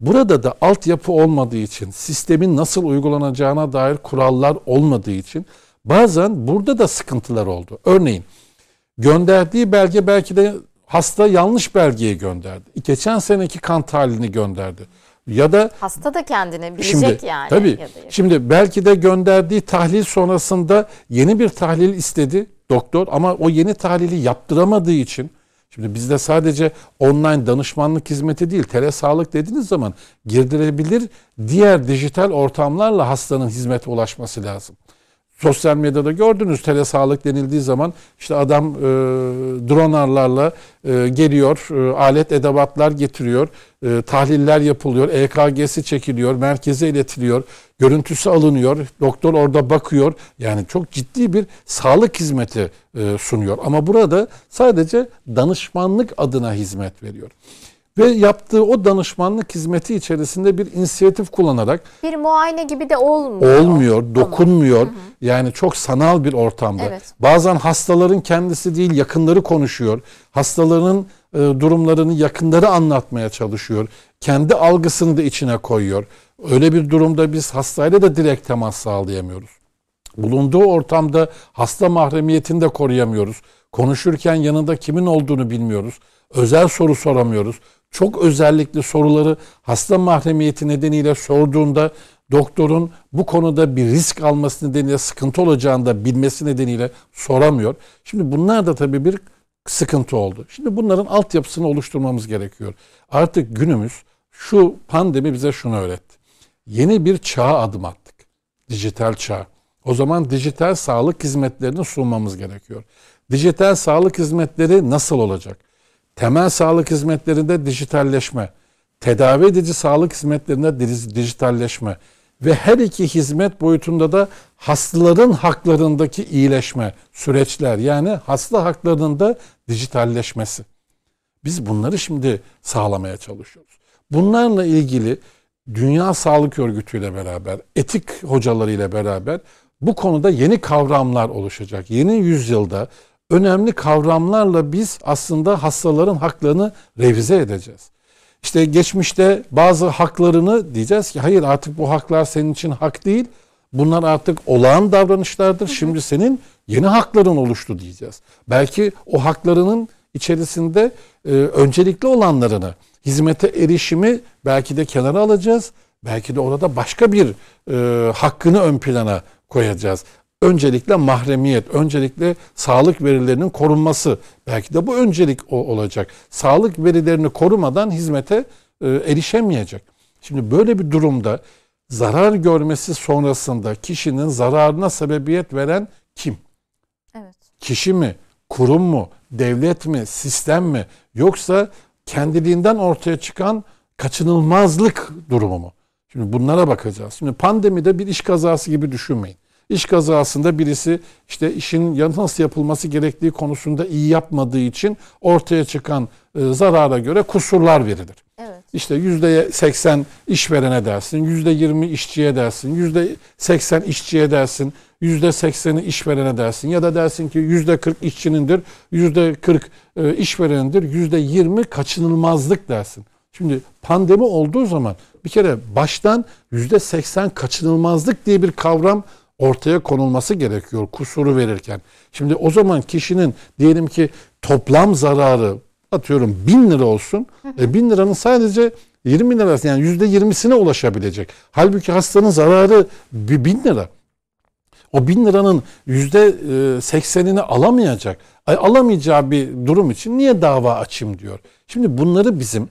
B: Burada da altyapı olmadığı için, sistemin nasıl uygulanacağına dair kurallar olmadığı için bazen burada da sıkıntılar oldu. Örneğin gönderdiği belge belki de hasta yanlış belgeyi gönderdi. Geçen seneki kan tahlilini gönderdi. Ya da
A: hasta da kendini bilecek şimdi, yani. Tabii. Ya da
B: şimdi belki de gönderdiği tahlil sonrasında yeni bir tahlil istedi doktor ama o yeni tahlili yaptıramadığı için Şimdi bizde sadece online danışmanlık hizmeti değil, tele sağlık dediğiniz zaman girdirebilir diğer dijital ortamlarla hastanın hizmete ulaşması lazım. Sosyal medyada gördünüz tele sağlık denildiği zaman işte adam e, dronarlarla e, geliyor, e, alet edevatlar getiriyor, e, tahliller yapılıyor, EKG'si çekiliyor, merkeze iletiliyor, görüntüsü alınıyor, doktor orada bakıyor. Yani çok ciddi bir sağlık hizmeti e, sunuyor ama burada sadece danışmanlık adına hizmet veriyor ve yaptığı o danışmanlık hizmeti içerisinde bir inisiyatif kullanarak
A: bir muayene gibi de olmuyor. Olmuyor,
B: dokunmuyor. Hı Yani çok sanal bir ortamda. Evet. Bazen hastaların kendisi değil yakınları konuşuyor. Hastaların e, durumlarını yakınları anlatmaya çalışıyor. Kendi algısını da içine koyuyor. Öyle bir durumda biz hastayla da direkt temas sağlayamıyoruz. Bulunduğu ortamda hasta mahremiyetini de koruyamıyoruz. Konuşurken yanında kimin olduğunu bilmiyoruz. Özel soru soramıyoruz. Çok özellikli soruları hasta mahremiyeti nedeniyle sorduğunda doktorun bu konuda bir risk alması nedeniyle sıkıntı olacağını da bilmesi nedeniyle soramıyor. Şimdi bunlar da tabii bir sıkıntı oldu. Şimdi bunların altyapısını oluşturmamız gerekiyor. Artık günümüz şu pandemi bize şunu öğretti. Yeni bir çağa adım attık. Dijital çağa. O zaman dijital sağlık hizmetlerini sunmamız gerekiyor. Dijital sağlık hizmetleri nasıl olacak? Temel sağlık hizmetlerinde dijitalleşme, tedavi edici sağlık hizmetlerinde dijitalleşme ve her iki hizmet boyutunda da hastaların haklarındaki iyileşme süreçler yani hasta haklarının da dijitalleşmesi. Biz bunları şimdi sağlamaya çalışıyoruz. Bunlarla ilgili Dünya Sağlık Örgütü ile beraber, etik hocalarıyla beraber bu konuda yeni kavramlar oluşacak. Yeni yüzyılda önemli kavramlarla biz aslında hastaların haklarını revize edeceğiz. İşte geçmişte bazı haklarını diyeceğiz ki hayır artık bu haklar senin için hak değil. Bunlar artık olağan davranışlardır. Şimdi senin yeni hakların oluştu diyeceğiz. Belki o haklarının içerisinde e, öncelikli olanlarını, hizmete erişimi belki de kenara alacağız. Belki de orada başka bir e, hakkını ön plana koyacağız. Öncelikle mahremiyet, öncelikle sağlık verilerinin korunması. Belki de bu öncelik o olacak. Sağlık verilerini korumadan hizmete e, erişemeyecek. Şimdi böyle bir durumda zarar görmesi sonrasında kişinin zararına sebebiyet veren kim? Evet. Kişi mi? Kurum mu? Devlet mi? Sistem mi? Yoksa kendiliğinden ortaya çıkan kaçınılmazlık durumu mu? Şimdi bunlara bakacağız. Şimdi pandemide bir iş kazası gibi düşünmeyin. İş kazasında birisi işte işin nasıl yapılması gerektiği konusunda iyi yapmadığı için ortaya çıkan e, zarara göre kusurlar verilir. Evet. İşte yüzde seksen işverene dersin, yüzde yirmi işçiye dersin, yüzde seksen işçiye dersin, yüzde sekseni işverene dersin. Ya da dersin ki yüzde kırk işçinindir, yüzde kırk e, işverenindir, yüzde yirmi kaçınılmazlık dersin. Şimdi pandemi olduğu zaman bir kere baştan yüzde seksen kaçınılmazlık diye bir kavram ortaya konulması gerekiyor kusuru verirken. Şimdi o zaman kişinin diyelim ki toplam zararı atıyorum bin lira olsun. E, bin liranın sadece 20 lirası yani yüzde yirmisine ulaşabilecek. Halbuki hastanın zararı bir bin lira. O bin liranın yüzde seksenini alamayacak. E, alamayacağı bir durum için niye dava açayım diyor. Şimdi bunları bizim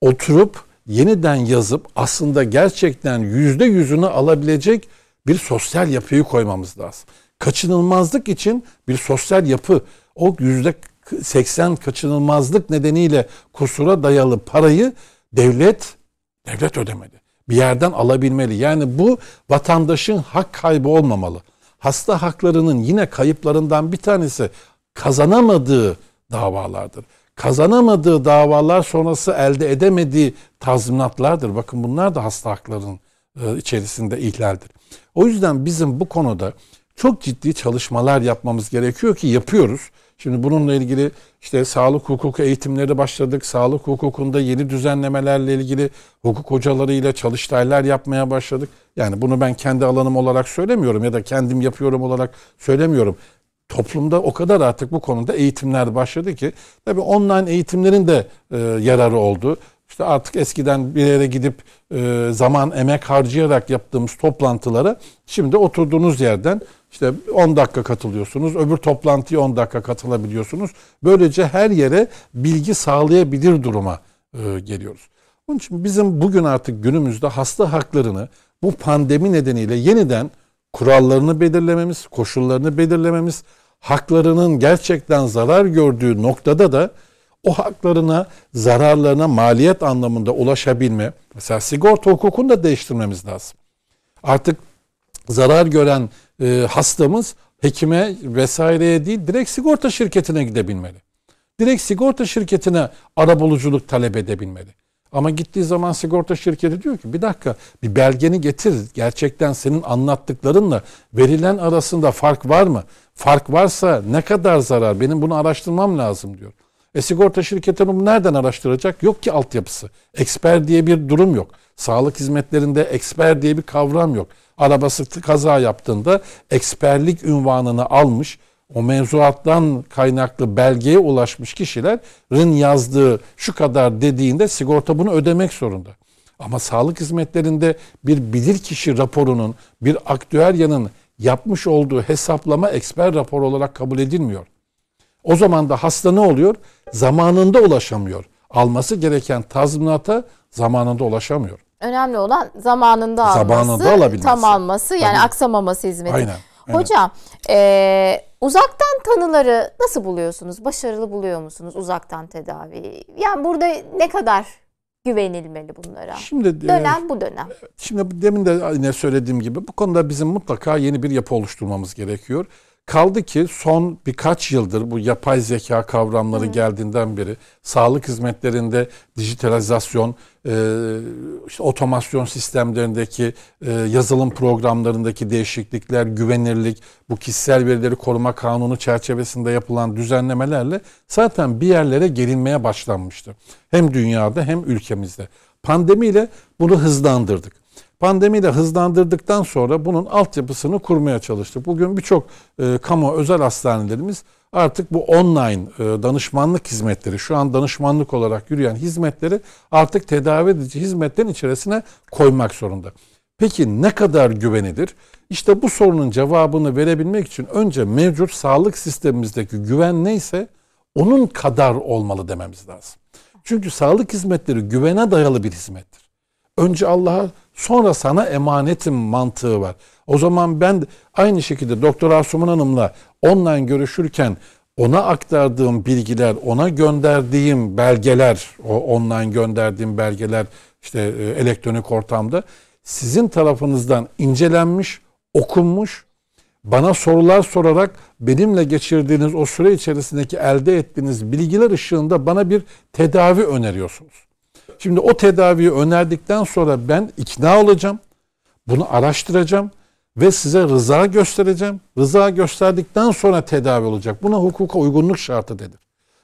B: oturup yeniden yazıp aslında gerçekten yüzde yüzünü alabilecek bir sosyal yapıyı koymamız lazım. Kaçınılmazlık için bir sosyal yapı o yüzde 80 kaçınılmazlık nedeniyle kusura dayalı parayı devlet devlet ödemeli. Bir yerden alabilmeli. Yani bu vatandaşın hak kaybı olmamalı. Hasta haklarının yine kayıplarından bir tanesi kazanamadığı davalardır kazanamadığı davalar sonrası elde edemediği tazminatlardır. Bakın bunlar da hasta haklarının e, içerisinde ihlaldir. O yüzden bizim bu konuda çok ciddi çalışmalar yapmamız gerekiyor ki yapıyoruz. Şimdi bununla ilgili işte sağlık hukuku eğitimleri başladık. Sağlık hukukunda yeni düzenlemelerle ilgili hukuk hocalarıyla çalıştaylar yapmaya başladık. Yani bunu ben kendi alanım olarak söylemiyorum ya da kendim yapıyorum olarak söylemiyorum toplumda o kadar artık bu konuda eğitimler başladı ki tabii online eğitimlerin de e, yararı oldu. İşte artık eskiden bir yere gidip e, zaman, emek harcayarak yaptığımız toplantılara şimdi oturduğunuz yerden işte 10 dakika katılıyorsunuz, öbür toplantıya 10 dakika katılabiliyorsunuz. Böylece her yere bilgi sağlayabilir duruma e, geliyoruz. Onun için bizim bugün artık günümüzde hasta haklarını bu pandemi nedeniyle yeniden kurallarını belirlememiz, koşullarını belirlememiz, haklarının gerçekten zarar gördüğü noktada da o haklarına, zararlarına maliyet anlamında ulaşabilme, mesela sigorta hukukunu da değiştirmemiz lazım. Artık zarar gören e, hastamız hekime vesaireye değil direkt sigorta şirketine gidebilmeli. Direkt sigorta şirketine arabuluculuk talep edebilmeli. Ama gittiği zaman sigorta şirketi diyor ki bir dakika bir belgeni getir. Gerçekten senin anlattıklarınla verilen arasında fark var mı? fark varsa ne kadar zarar benim bunu araştırmam lazım diyor. E sigorta şirketi bunu nereden araştıracak? Yok ki altyapısı. Eksper diye bir durum yok. Sağlık hizmetlerinde eksper diye bir kavram yok. araba Arabası kaza yaptığında eksperlik ünvanını almış, o mevzuattan kaynaklı belgeye ulaşmış kişilerin yazdığı şu kadar dediğinde sigorta bunu ödemek zorunda. Ama sağlık hizmetlerinde bir bilirkişi raporunun, bir aktüeryanın yapmış olduğu hesaplama eksper rapor olarak kabul edilmiyor. O zaman da hasta ne oluyor? Zamanında ulaşamıyor. Alması gereken tazminata zamanında ulaşamıyor.
A: Önemli olan zamanında alması, zamanında alabilmesi. tam alması yani Tabii. aksamaması hizmeti. Aynen. Hocam e, uzaktan tanıları nasıl buluyorsunuz? Başarılı buluyor musunuz uzaktan tedavi? Yani burada ne kadar güvenilmeli bunlara. Şimdi e, dönem e, bu dönem. Şimdi demin de
B: yine söylediğim gibi bu konuda bizim mutlaka yeni bir yapı oluşturmamız gerekiyor. Kaldı ki son birkaç yıldır bu yapay zeka kavramları Hı. geldiğinden beri sağlık hizmetlerinde dijitalizasyon, e, işte otomasyon sistemlerindeki e, yazılım programlarındaki değişiklikler, güvenirlik, bu kişisel verileri koruma kanunu çerçevesinde yapılan düzenlemelerle zaten bir yerlere gelinmeye başlanmıştı. Hem dünyada hem ülkemizde. Pandemiyle bunu hızlandırdık. Pandemi de hızlandırdıktan sonra bunun altyapısını kurmaya çalıştık. Bugün birçok e, kamu özel hastanelerimiz artık bu online e, danışmanlık hizmetleri, şu an danışmanlık olarak yürüyen hizmetleri artık tedavi edici hizmetlerin içerisine koymak zorunda. Peki ne kadar güvenilir? İşte bu sorunun cevabını verebilmek için önce mevcut sağlık sistemimizdeki güven neyse onun kadar olmalı dememiz lazım. Çünkü sağlık hizmetleri güvene dayalı bir hizmettir. Önce Allah'a Sonra sana emanetim mantığı var. O zaman ben aynı şekilde Doktor Asuman Hanım'la online görüşürken ona aktardığım bilgiler, ona gönderdiğim belgeler, o online gönderdiğim belgeler işte e, elektronik ortamda sizin tarafınızdan incelenmiş, okunmuş, bana sorular sorarak benimle geçirdiğiniz o süre içerisindeki elde ettiğiniz bilgiler ışığında bana bir tedavi öneriyorsunuz. Şimdi o tedaviyi önerdikten sonra ben ikna olacağım. Bunu araştıracağım ve size rıza göstereceğim. Rıza gösterdikten sonra tedavi olacak. Buna hukuka uygunluk şartı denir.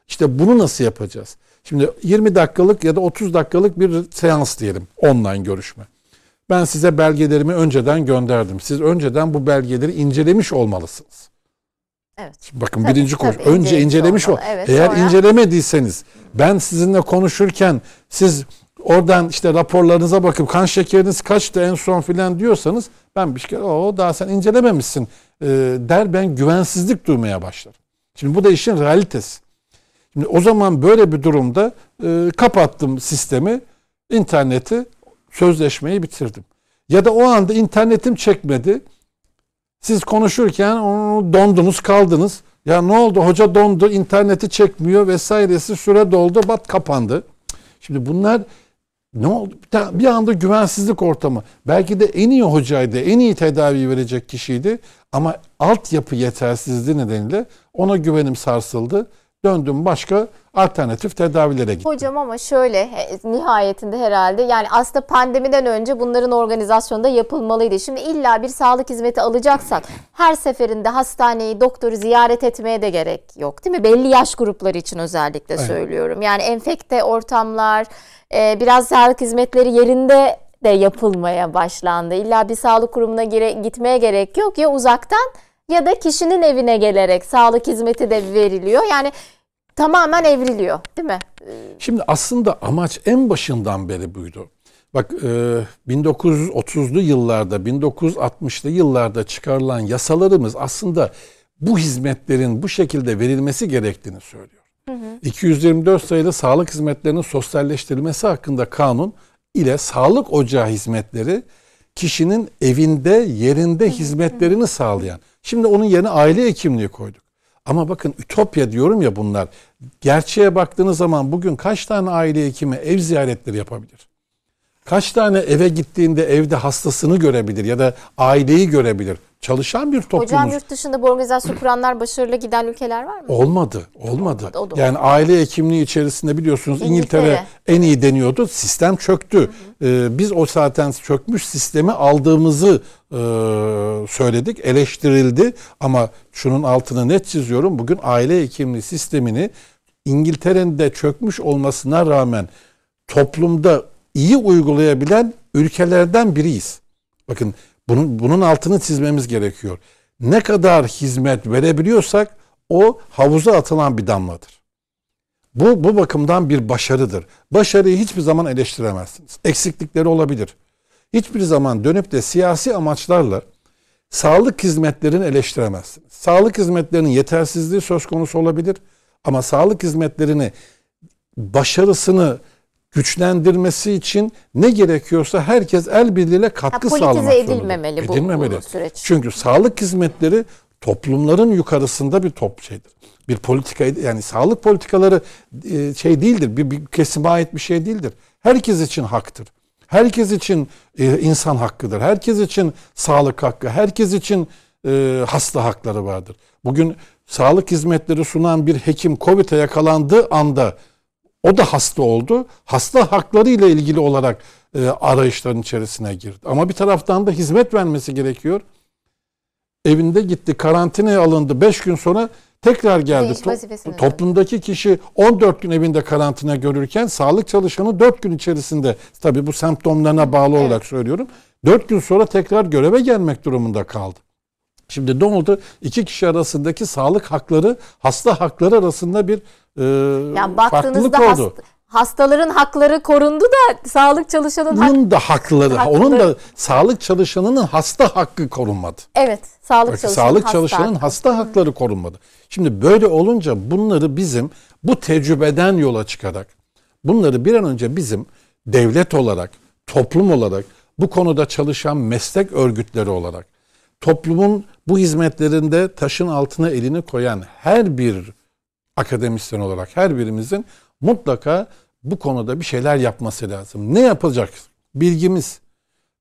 B: İşte bunu nasıl yapacağız? Şimdi 20 dakikalık ya da 30 dakikalık bir seans diyelim online görüşme. Ben size belgelerimi önceden gönderdim. Siz önceden bu belgeleri incelemiş olmalısınız. Evet. Şimdi bakın tabii, birinci koşu. Tabii, Önce incelemiş olmalı. o. Evet, Eğer sonra... incelemediyseniz ben sizinle konuşurken siz oradan işte raporlarınıza bakıp kan şekeriniz kaçtı en son filan diyorsanız ben bir kere şey, o daha sen incelememişsin e, der ben güvensizlik duymaya başlarım. Şimdi bu da işin realitesi. Şimdi o zaman böyle bir durumda e, kapattım sistemi, interneti, sözleşmeyi bitirdim. Ya da o anda internetim çekmedi siz konuşurken onu dondunuz kaldınız. Ya ne oldu hoca dondu interneti çekmiyor vesairesi süre doldu bat kapandı. Şimdi bunlar ne oldu? Bir anda güvensizlik ortamı. Belki de en iyi hocaydı, en iyi tedavi verecek kişiydi ama altyapı yetersizliği nedeniyle ona güvenim sarsıldı döndüm başka alternatif tedavilere
A: gittim. Hocam ama şöyle e, nihayetinde herhalde yani aslında pandemiden önce bunların organizasyonda yapılmalıydı. Şimdi illa bir sağlık hizmeti alacaksak her seferinde hastaneyi, doktoru ziyaret etmeye de gerek yok değil mi? Belli yaş grupları için özellikle evet. söylüyorum. Yani enfekte ortamlar, e, biraz sağlık hizmetleri yerinde de yapılmaya başlandı. İlla bir sağlık kurumuna gire, gitmeye gerek yok ya uzaktan ya da kişinin evine gelerek sağlık hizmeti de veriliyor. Yani tamamen evriliyor değil mi?
B: Şimdi aslında amaç en başından beri buydu. Bak 1930'lu e, yıllarda, 1960'lı yıllarda çıkarılan yasalarımız aslında bu hizmetlerin bu şekilde verilmesi gerektiğini söylüyor. Hı hı. 224 sayılı sağlık hizmetlerinin sosyalleştirilmesi hakkında kanun ile sağlık ocağı hizmetleri kişinin evinde, yerinde hizmetlerini sağlayan. Şimdi onun yerine aile hekimliği koyduk. Ama bakın ütopya diyorum ya bunlar. Gerçeğe baktığınız zaman bugün kaç tane aile hekimi ev ziyaretleri yapabilir? Kaç tane eve gittiğinde evde hastasını görebilir ya da aileyi görebilir? çalışan bir toplumuz. Hocam yurt
A: dışında bu organizasyon kuranlar başarılı giden ülkeler var mı?
B: Olmadı. Olmadı. olmadı yani aile hekimliği içerisinde biliyorsunuz İngiltere, İngiltere en iyi deniyordu. Sistem çöktü. Hı hı. Ee, biz o zaten çökmüş sistemi aldığımızı e, söyledik. Eleştirildi ama şunun altını net çiziyorum. Bugün aile hekimliği sistemini İngiltere'nin de çökmüş olmasına rağmen toplumda iyi uygulayabilen ülkelerden biriyiz. Bakın bunun, bunun altını çizmemiz gerekiyor. Ne kadar hizmet verebiliyorsak o havuza atılan bir damladır. Bu, bu bakımdan bir başarıdır. Başarıyı hiçbir zaman eleştiremezsiniz. Eksiklikleri olabilir. Hiçbir zaman dönüp de siyasi amaçlarla sağlık hizmetlerini eleştiremezsiniz. Sağlık hizmetlerinin yetersizliği söz konusu olabilir. Ama sağlık hizmetlerini başarısını güçlendirmesi için ne gerekiyorsa herkes el birliğiyle katkı ha, sağlamak zorunda. edilmemeli bu, edilmemeli. bu süreç. Çünkü sağlık hizmetleri toplumların yukarısında bir top şeydir. Bir politika yani sağlık politikaları e, şey değildir. Bir, bir kesime ait bir şey değildir. Herkes için haktır. Herkes için e, insan hakkıdır. Herkes için sağlık hakkı, herkes için e, hasta hakları vardır. Bugün sağlık hizmetleri sunan bir hekim COVID'e yakalandığı anda o da hasta oldu. Hasta hakları ile ilgili olarak e, arayışların içerisine girdi. Ama bir taraftan da hizmet vermesi gerekiyor. Evinde gitti, karantinaya alındı. 5 gün sonra tekrar geldi. To- toplumdaki kişi 14 gün evinde karantina görürken sağlık çalışanı 4 gün içerisinde tabii bu semptomlarına bağlı evet. olarak söylüyorum. 4 gün sonra tekrar göreve gelmek durumunda kaldı. Şimdi ne oldu? İki kişi arasındaki sağlık hakları, hasta hakları arasında bir e, yani baktığınızda farklılık oldu.
A: Hastaların hakları korundu da sağlık çalışanının hak...
B: Onun da hakları, hakları, onun da sağlık çalışanının hasta hakkı korunmadı.
A: Evet, sağlık Bak, çalışanının sağlık hasta çalışanın hakkı.
B: hasta hakları korunmadı. Şimdi böyle olunca bunları bizim bu tecrübeden yola çıkarak bunları bir an önce bizim devlet olarak, toplum olarak, bu konuda çalışan meslek örgütleri olarak toplumun bu hizmetlerinde taşın altına elini koyan her bir akademisyen olarak her birimizin mutlaka bu konuda bir şeyler yapması lazım. Ne yapılacak? Bilgimiz,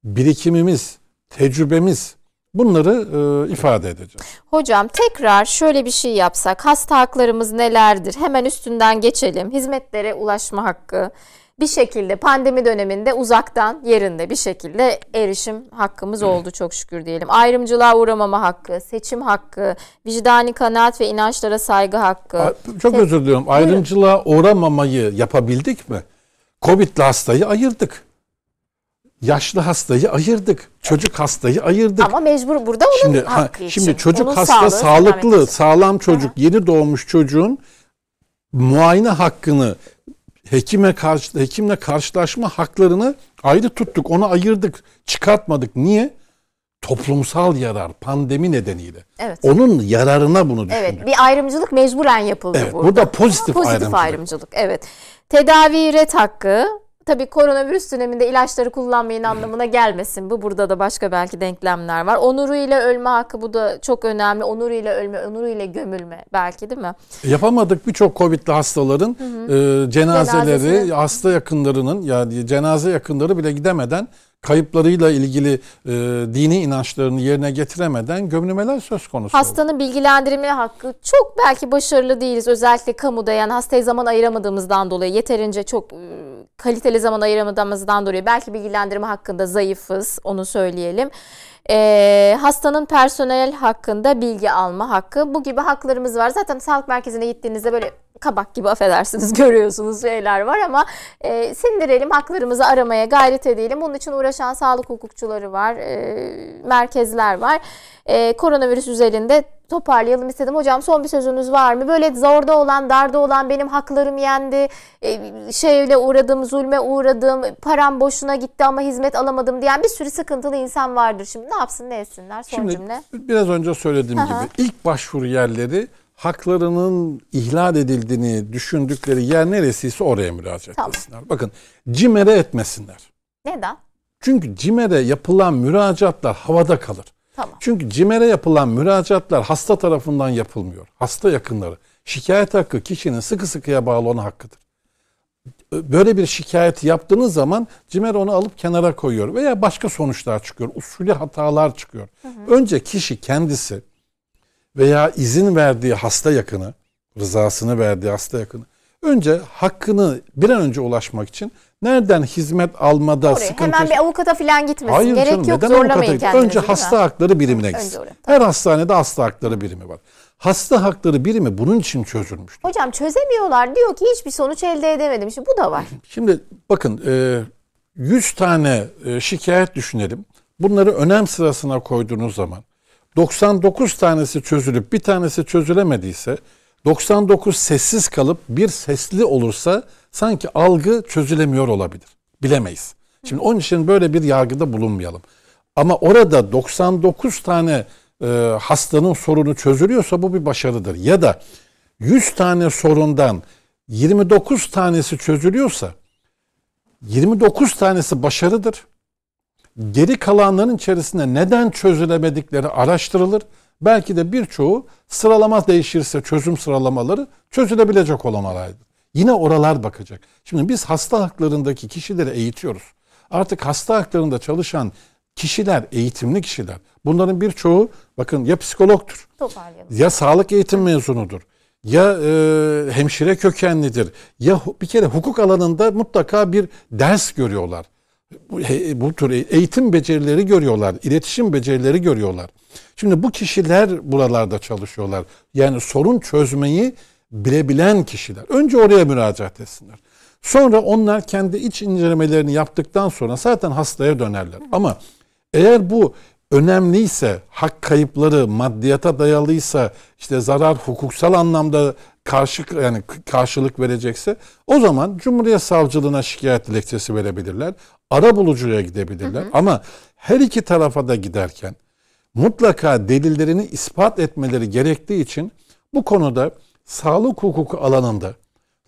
B: birikimimiz, tecrübemiz bunları e, ifade edeceğiz.
A: Hocam tekrar şöyle bir şey yapsak hasta haklarımız nelerdir? Hemen üstünden geçelim. Hizmetlere ulaşma hakkı, bir şekilde pandemi döneminde uzaktan yerinde bir şekilde erişim hakkımız hmm. oldu çok şükür diyelim. Ayrımcılığa uğramama hakkı, seçim hakkı, vicdani kanaat ve inançlara saygı hakkı. çok özür
B: diliyorum. Ayrımcılığa uğramamayı yapabildik mi? Covid'li hastayı ayırdık. Yaşlı hastayı ayırdık. Çocuk hastayı ayırdık. Ama mecbur burada onun şimdi, hakkı için. Şimdi çocuk onun hasta sağlığı, sağlıklı, sağlam çocuk, Aha. yeni doğmuş çocuğun muayene hakkını hekime karşı hekimle karşılaşma haklarını ayrı tuttuk. Onu ayırdık, çıkartmadık. Niye? Toplumsal yarar pandemi nedeniyle. Evet. Onun yararına bunu
A: düşündük. Evet, bir ayrımcılık mecburen yapıldı evet, burada. Burada pozitif, pozitif ayrımcılık. ayrımcılık. Evet. Tedavi ret hakkı, Tabii koronavirüs döneminde ilaçları kullanmayın anlamına gelmesin. Bu burada da başka belki denklemler var. Onuru ile ölme hakkı bu da çok önemli. Onuru ile ölme, onuru ile gömülme belki değil mi?
B: E, yapamadık birçok Covid'li hastaların hı hı. E, cenazeleri, Cenazesini... hasta yakınlarının yani cenaze yakınları bile gidemeden kayıplarıyla ilgili e, dini inançlarını yerine getiremeden gömlemeler söz konusu. Hastanın
A: oldu. bilgilendirme hakkı çok belki başarılı değiliz özellikle kamuda yani hastaya zaman ayıramadığımızdan dolayı yeterince çok e, kaliteli zaman ayıramadığımızdan dolayı belki bilgilendirme hakkında zayıfız onu söyleyelim e, hastanın personel hakkında bilgi alma hakkı. Bu gibi haklarımız var. Zaten sağlık merkezine gittiğinizde böyle kabak gibi affedersiniz görüyorsunuz şeyler var ama e, sindirelim haklarımızı aramaya gayret edelim. Bunun için uğraşan sağlık hukukçuları var, e, merkezler var. E, koronavirüs üzerinde toparlayalım istedim. Hocam son bir sözünüz var mı? Böyle zorda olan, darda olan benim haklarım yendi, e, şeyle uğradım, zulme uğradım, param boşuna gitti ama hizmet alamadım diyen bir sürü sıkıntılı insan vardır. Şimdi ne yapsın, ne etsinler? Son Şimdi, cümle.
B: Biraz önce söylediğim Aha. gibi ilk başvuru yerleri haklarının ihlal edildiğini düşündükleri yer neresiyse oraya müracaat tamam. etsinler. Bakın cimere etmesinler. Neden? Çünkü CİMER'e yapılan müracaatlar havada kalır. Tamam. Çünkü CİMER'e yapılan müracaatlar hasta tarafından yapılmıyor. Hasta yakınları. Şikayet hakkı kişinin sıkı sıkıya bağlı ona hakkıdır. Böyle bir şikayet yaptığınız zaman CİMER onu alıp kenara koyuyor veya başka sonuçlar çıkıyor. Usulü hatalar çıkıyor. Hı hı. Önce kişi kendisi veya izin verdiği hasta yakını, rızasını verdiği hasta yakını Önce hakkını bir an önce ulaşmak için nereden hizmet almada Oraya, sıkıntı... Hemen bir
A: avukata falan gitmesin. Hayır Gerek canım, yok neden zorlamayın kendinizi. Önce hasta mi? hakları birimine gitsin.
B: Her hastanede hasta hakları birimi var. Hasta hakları birimi bunun için çözülmüş.
A: Hocam çözemiyorlar diyor ki hiçbir sonuç elde edemedim. Şimdi bu da var.
B: Şimdi bakın 100 e, tane e, şikayet düşünelim. Bunları önem sırasına koyduğunuz zaman 99 tanesi çözülüp bir tanesi çözülemediyse 99 sessiz kalıp bir sesli olursa sanki algı çözülemiyor olabilir. Bilemeyiz. Şimdi onun için böyle bir yargıda bulunmayalım. Ama orada 99 tane e, hastanın sorunu çözülüyorsa bu bir başarıdır. Ya da 100 tane sorundan 29 tanesi çözülüyorsa 29 tanesi başarıdır. Geri kalanların içerisinde neden çözülemedikleri araştırılır Belki de birçoğu sıralama değişirse çözüm sıralamaları çözülebilecek olan olaydır. Yine oralar bakacak. Şimdi biz hasta haklarındaki kişileri eğitiyoruz. Artık hasta haklarında çalışan kişiler, eğitimli kişiler. Bunların birçoğu bakın ya psikologtur, ya sağlık eğitim mezunudur, ya e, hemşire kökenlidir, ya bir kere hukuk alanında mutlaka bir ders görüyorlar bu, bu tür eğitim becerileri görüyorlar, iletişim becerileri görüyorlar. Şimdi bu kişiler buralarda çalışıyorlar. Yani sorun çözmeyi bilebilen kişiler. Önce oraya müracaat etsinler. Sonra onlar kendi iç incelemelerini yaptıktan sonra zaten hastaya dönerler. Ama eğer bu önemliyse, hak kayıpları maddiyata dayalıysa, işte zarar hukuksal anlamda karşı yani karşılık verecekse o zaman Cumhuriyet Savcılığına şikayet dilekçesi verebilirler ara bulucuya gidebilirler. Hı hı. Ama her iki tarafa da giderken mutlaka delillerini ispat etmeleri gerektiği için bu konuda sağlık hukuku alanında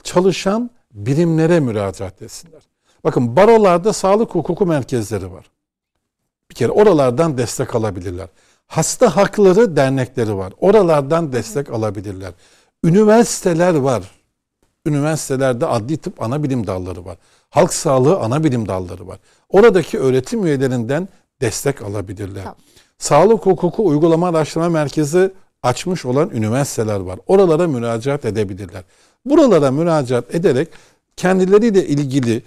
B: çalışan birimlere müracaat etsinler. Bakın barolarda sağlık hukuku merkezleri var. Bir kere oralardan destek alabilirler. Hasta hakları dernekleri var. Oralardan destek alabilirler. Üniversiteler var. Üniversitelerde adli tıp ana bilim dalları var halk sağlığı ana bilim dalları var. Oradaki öğretim üyelerinden destek alabilirler. Tamam. Sağlık hukuku uygulama araştırma merkezi açmış olan üniversiteler var. Oralara müracaat edebilirler. Buralara müracaat ederek kendileriyle ilgili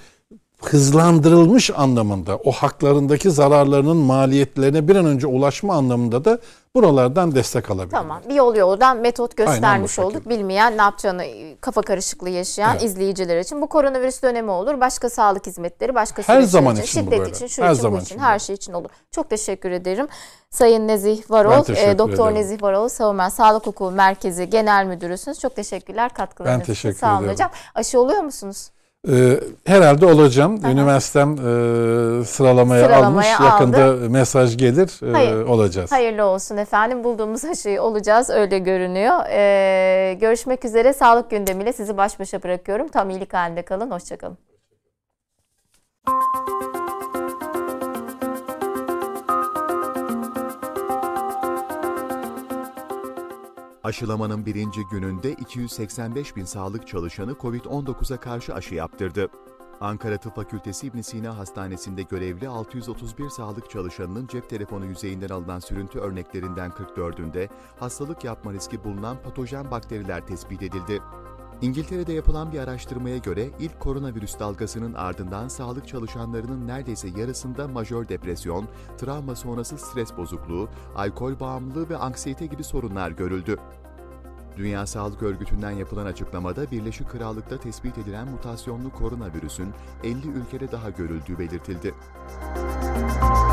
B: hızlandırılmış anlamında o haklarındaki zararlarının maliyetlerine bir an önce ulaşma anlamında da buralardan destek alabilir.
A: Tamam bir yol yoldan metot göstermiş olduk. Bilmeyen ne yapacağını kafa karışıklığı yaşayan evet. izleyiciler için bu koronavirüs dönemi olur. Başka sağlık hizmetleri başka her zaman için, için şiddet böyle. için şu her için bu için, için her şey için olur. Çok teşekkür ederim. Sayın Nezih Varol, e, Doktor Nezih Varol, Savunma Sağlık Hukuku Merkezi Genel Müdürüsünüz. Çok teşekkürler katkılarınız için. Ben teşekkür Sağ olun ederim. hocam. Aşı oluyor musunuz?
B: Ee, herhalde olacağım. Aha. Üniversitem e, sıralamaya, sıralamaya almış. Aldı. Yakında mesaj gelir.
A: E, Hayır. olacağız. Hayırlı olsun efendim. Bulduğumuz şey olacağız. Öyle görünüyor. Ee, görüşmek üzere. Sağlık gündemiyle sizi baş başa bırakıyorum. Tam iyilik halinde kalın. Hoşçakalın.
B: Aşılamanın birinci gününde 285 bin sağlık çalışanı COVID-19'a karşı aşı yaptırdı. Ankara Tıp Fakültesi İbn Sina Hastanesi'nde görevli 631 sağlık çalışanının cep telefonu yüzeyinden alınan sürüntü örneklerinden 44'ünde hastalık yapma riski bulunan patojen bakteriler tespit edildi. İngiltere'de yapılan bir araştırmaya göre ilk koronavirüs dalgasının ardından sağlık çalışanlarının neredeyse yarısında majör depresyon, travma sonrası stres bozukluğu, alkol bağımlılığı ve anksiyete gibi sorunlar görüldü. Dünya Sağlık Örgütü'nden yapılan açıklamada Birleşik Krallık'ta tespit edilen mutasyonlu koronavirüsün 50 ülkede daha görüldüğü belirtildi.
A: Müzik